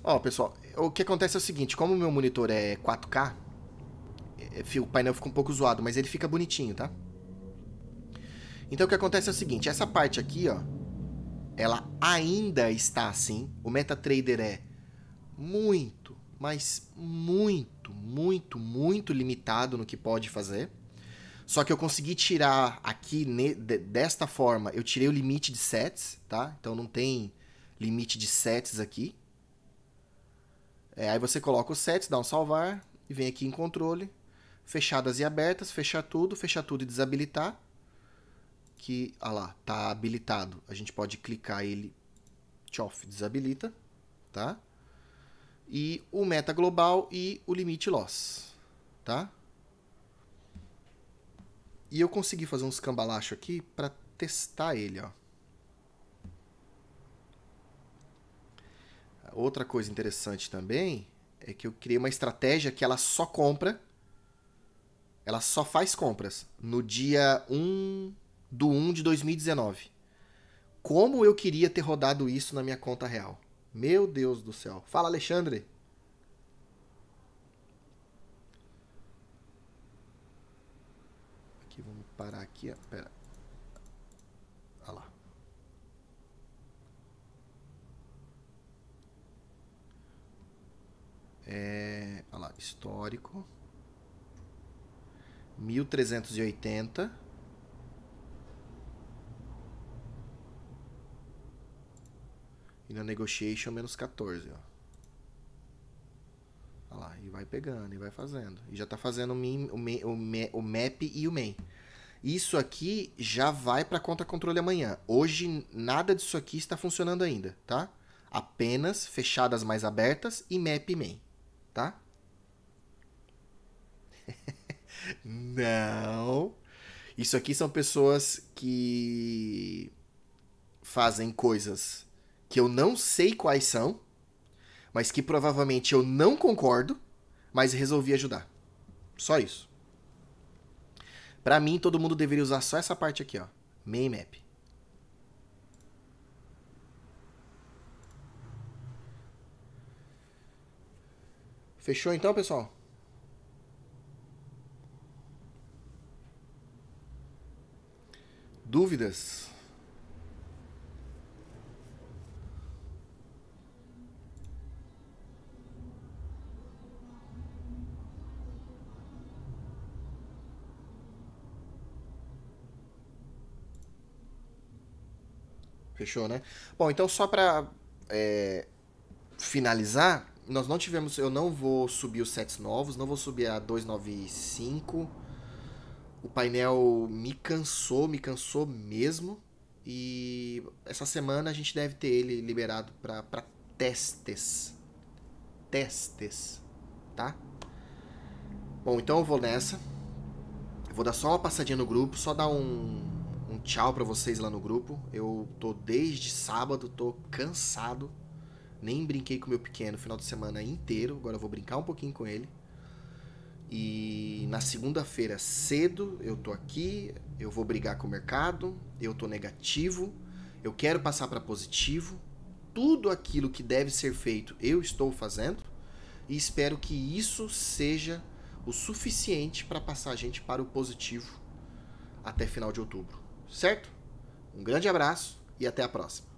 Ó, pessoal, o que acontece é o seguinte, como o meu monitor é 4K, é, é, o painel fica um pouco zoado, mas ele fica bonitinho, tá? Então o que acontece é o seguinte, essa parte aqui, ó, ela ainda está assim. O MetaTrader é muito, mas muito, muito, muito limitado no que pode fazer. Só que eu consegui tirar aqui desta forma, eu tirei o limite de sets, tá? Então não tem limite de sets aqui. É, aí você coloca os sets, dá um salvar, e vem aqui em controle, fechadas e abertas, fechar tudo, fechar tudo e desabilitar. Que, ah lá, tá habilitado. A gente pode clicar ele, tchof, desabilita, tá? E o meta global e o limite loss, tá? E eu consegui fazer uns cambalacho aqui para testar ele, ó. outra coisa interessante também é que eu criei uma estratégia que ela só compra, ela só faz compras no dia 1 do 1 de 2019. Como eu queria ter rodado isso na minha conta real. Meu Deus do céu. Fala, Alexandre. Aqui, vamos parar aqui. Ó. Pera. é, olha lá, histórico, 1380. E na negotiation, menos 14, ó. Olha lá, e vai pegando, e vai fazendo. E já está fazendo o, o, o, o map e o main. Isso aqui já vai para conta controle amanhã. Hoje nada disso aqui está funcionando ainda, tá? Apenas fechadas mais abertas e map e main tá? Não. Isso aqui são pessoas que fazem coisas que eu não sei quais são, mas que provavelmente eu não concordo, mas resolvi ajudar. Só isso. Para mim, todo mundo deveria usar só essa parte aqui, ó. Main map. Fechou então, pessoal? Dúvidas? Fechou, né? Bom, então só para é, finalizar, nós não tivemos. Eu não vou subir os sets novos, não vou subir a 295. O painel me cansou, me cansou mesmo. E essa semana a gente deve ter ele liberado para testes. Testes, tá? Bom, então eu vou nessa. vou dar só uma passadinha no grupo, só dar um, um tchau para vocês lá no grupo. Eu tô desde sábado, tô cansado. Nem brinquei com meu pequeno o final de semana inteiro. Agora eu vou brincar um pouquinho com ele. E na segunda-feira cedo eu tô aqui, eu vou brigar com o mercado, eu tô negativo, eu quero passar para positivo. Tudo aquilo que deve ser feito, eu estou fazendo e espero que isso seja o suficiente para passar a gente para o positivo até final de outubro, certo? Um grande abraço e até a próxima.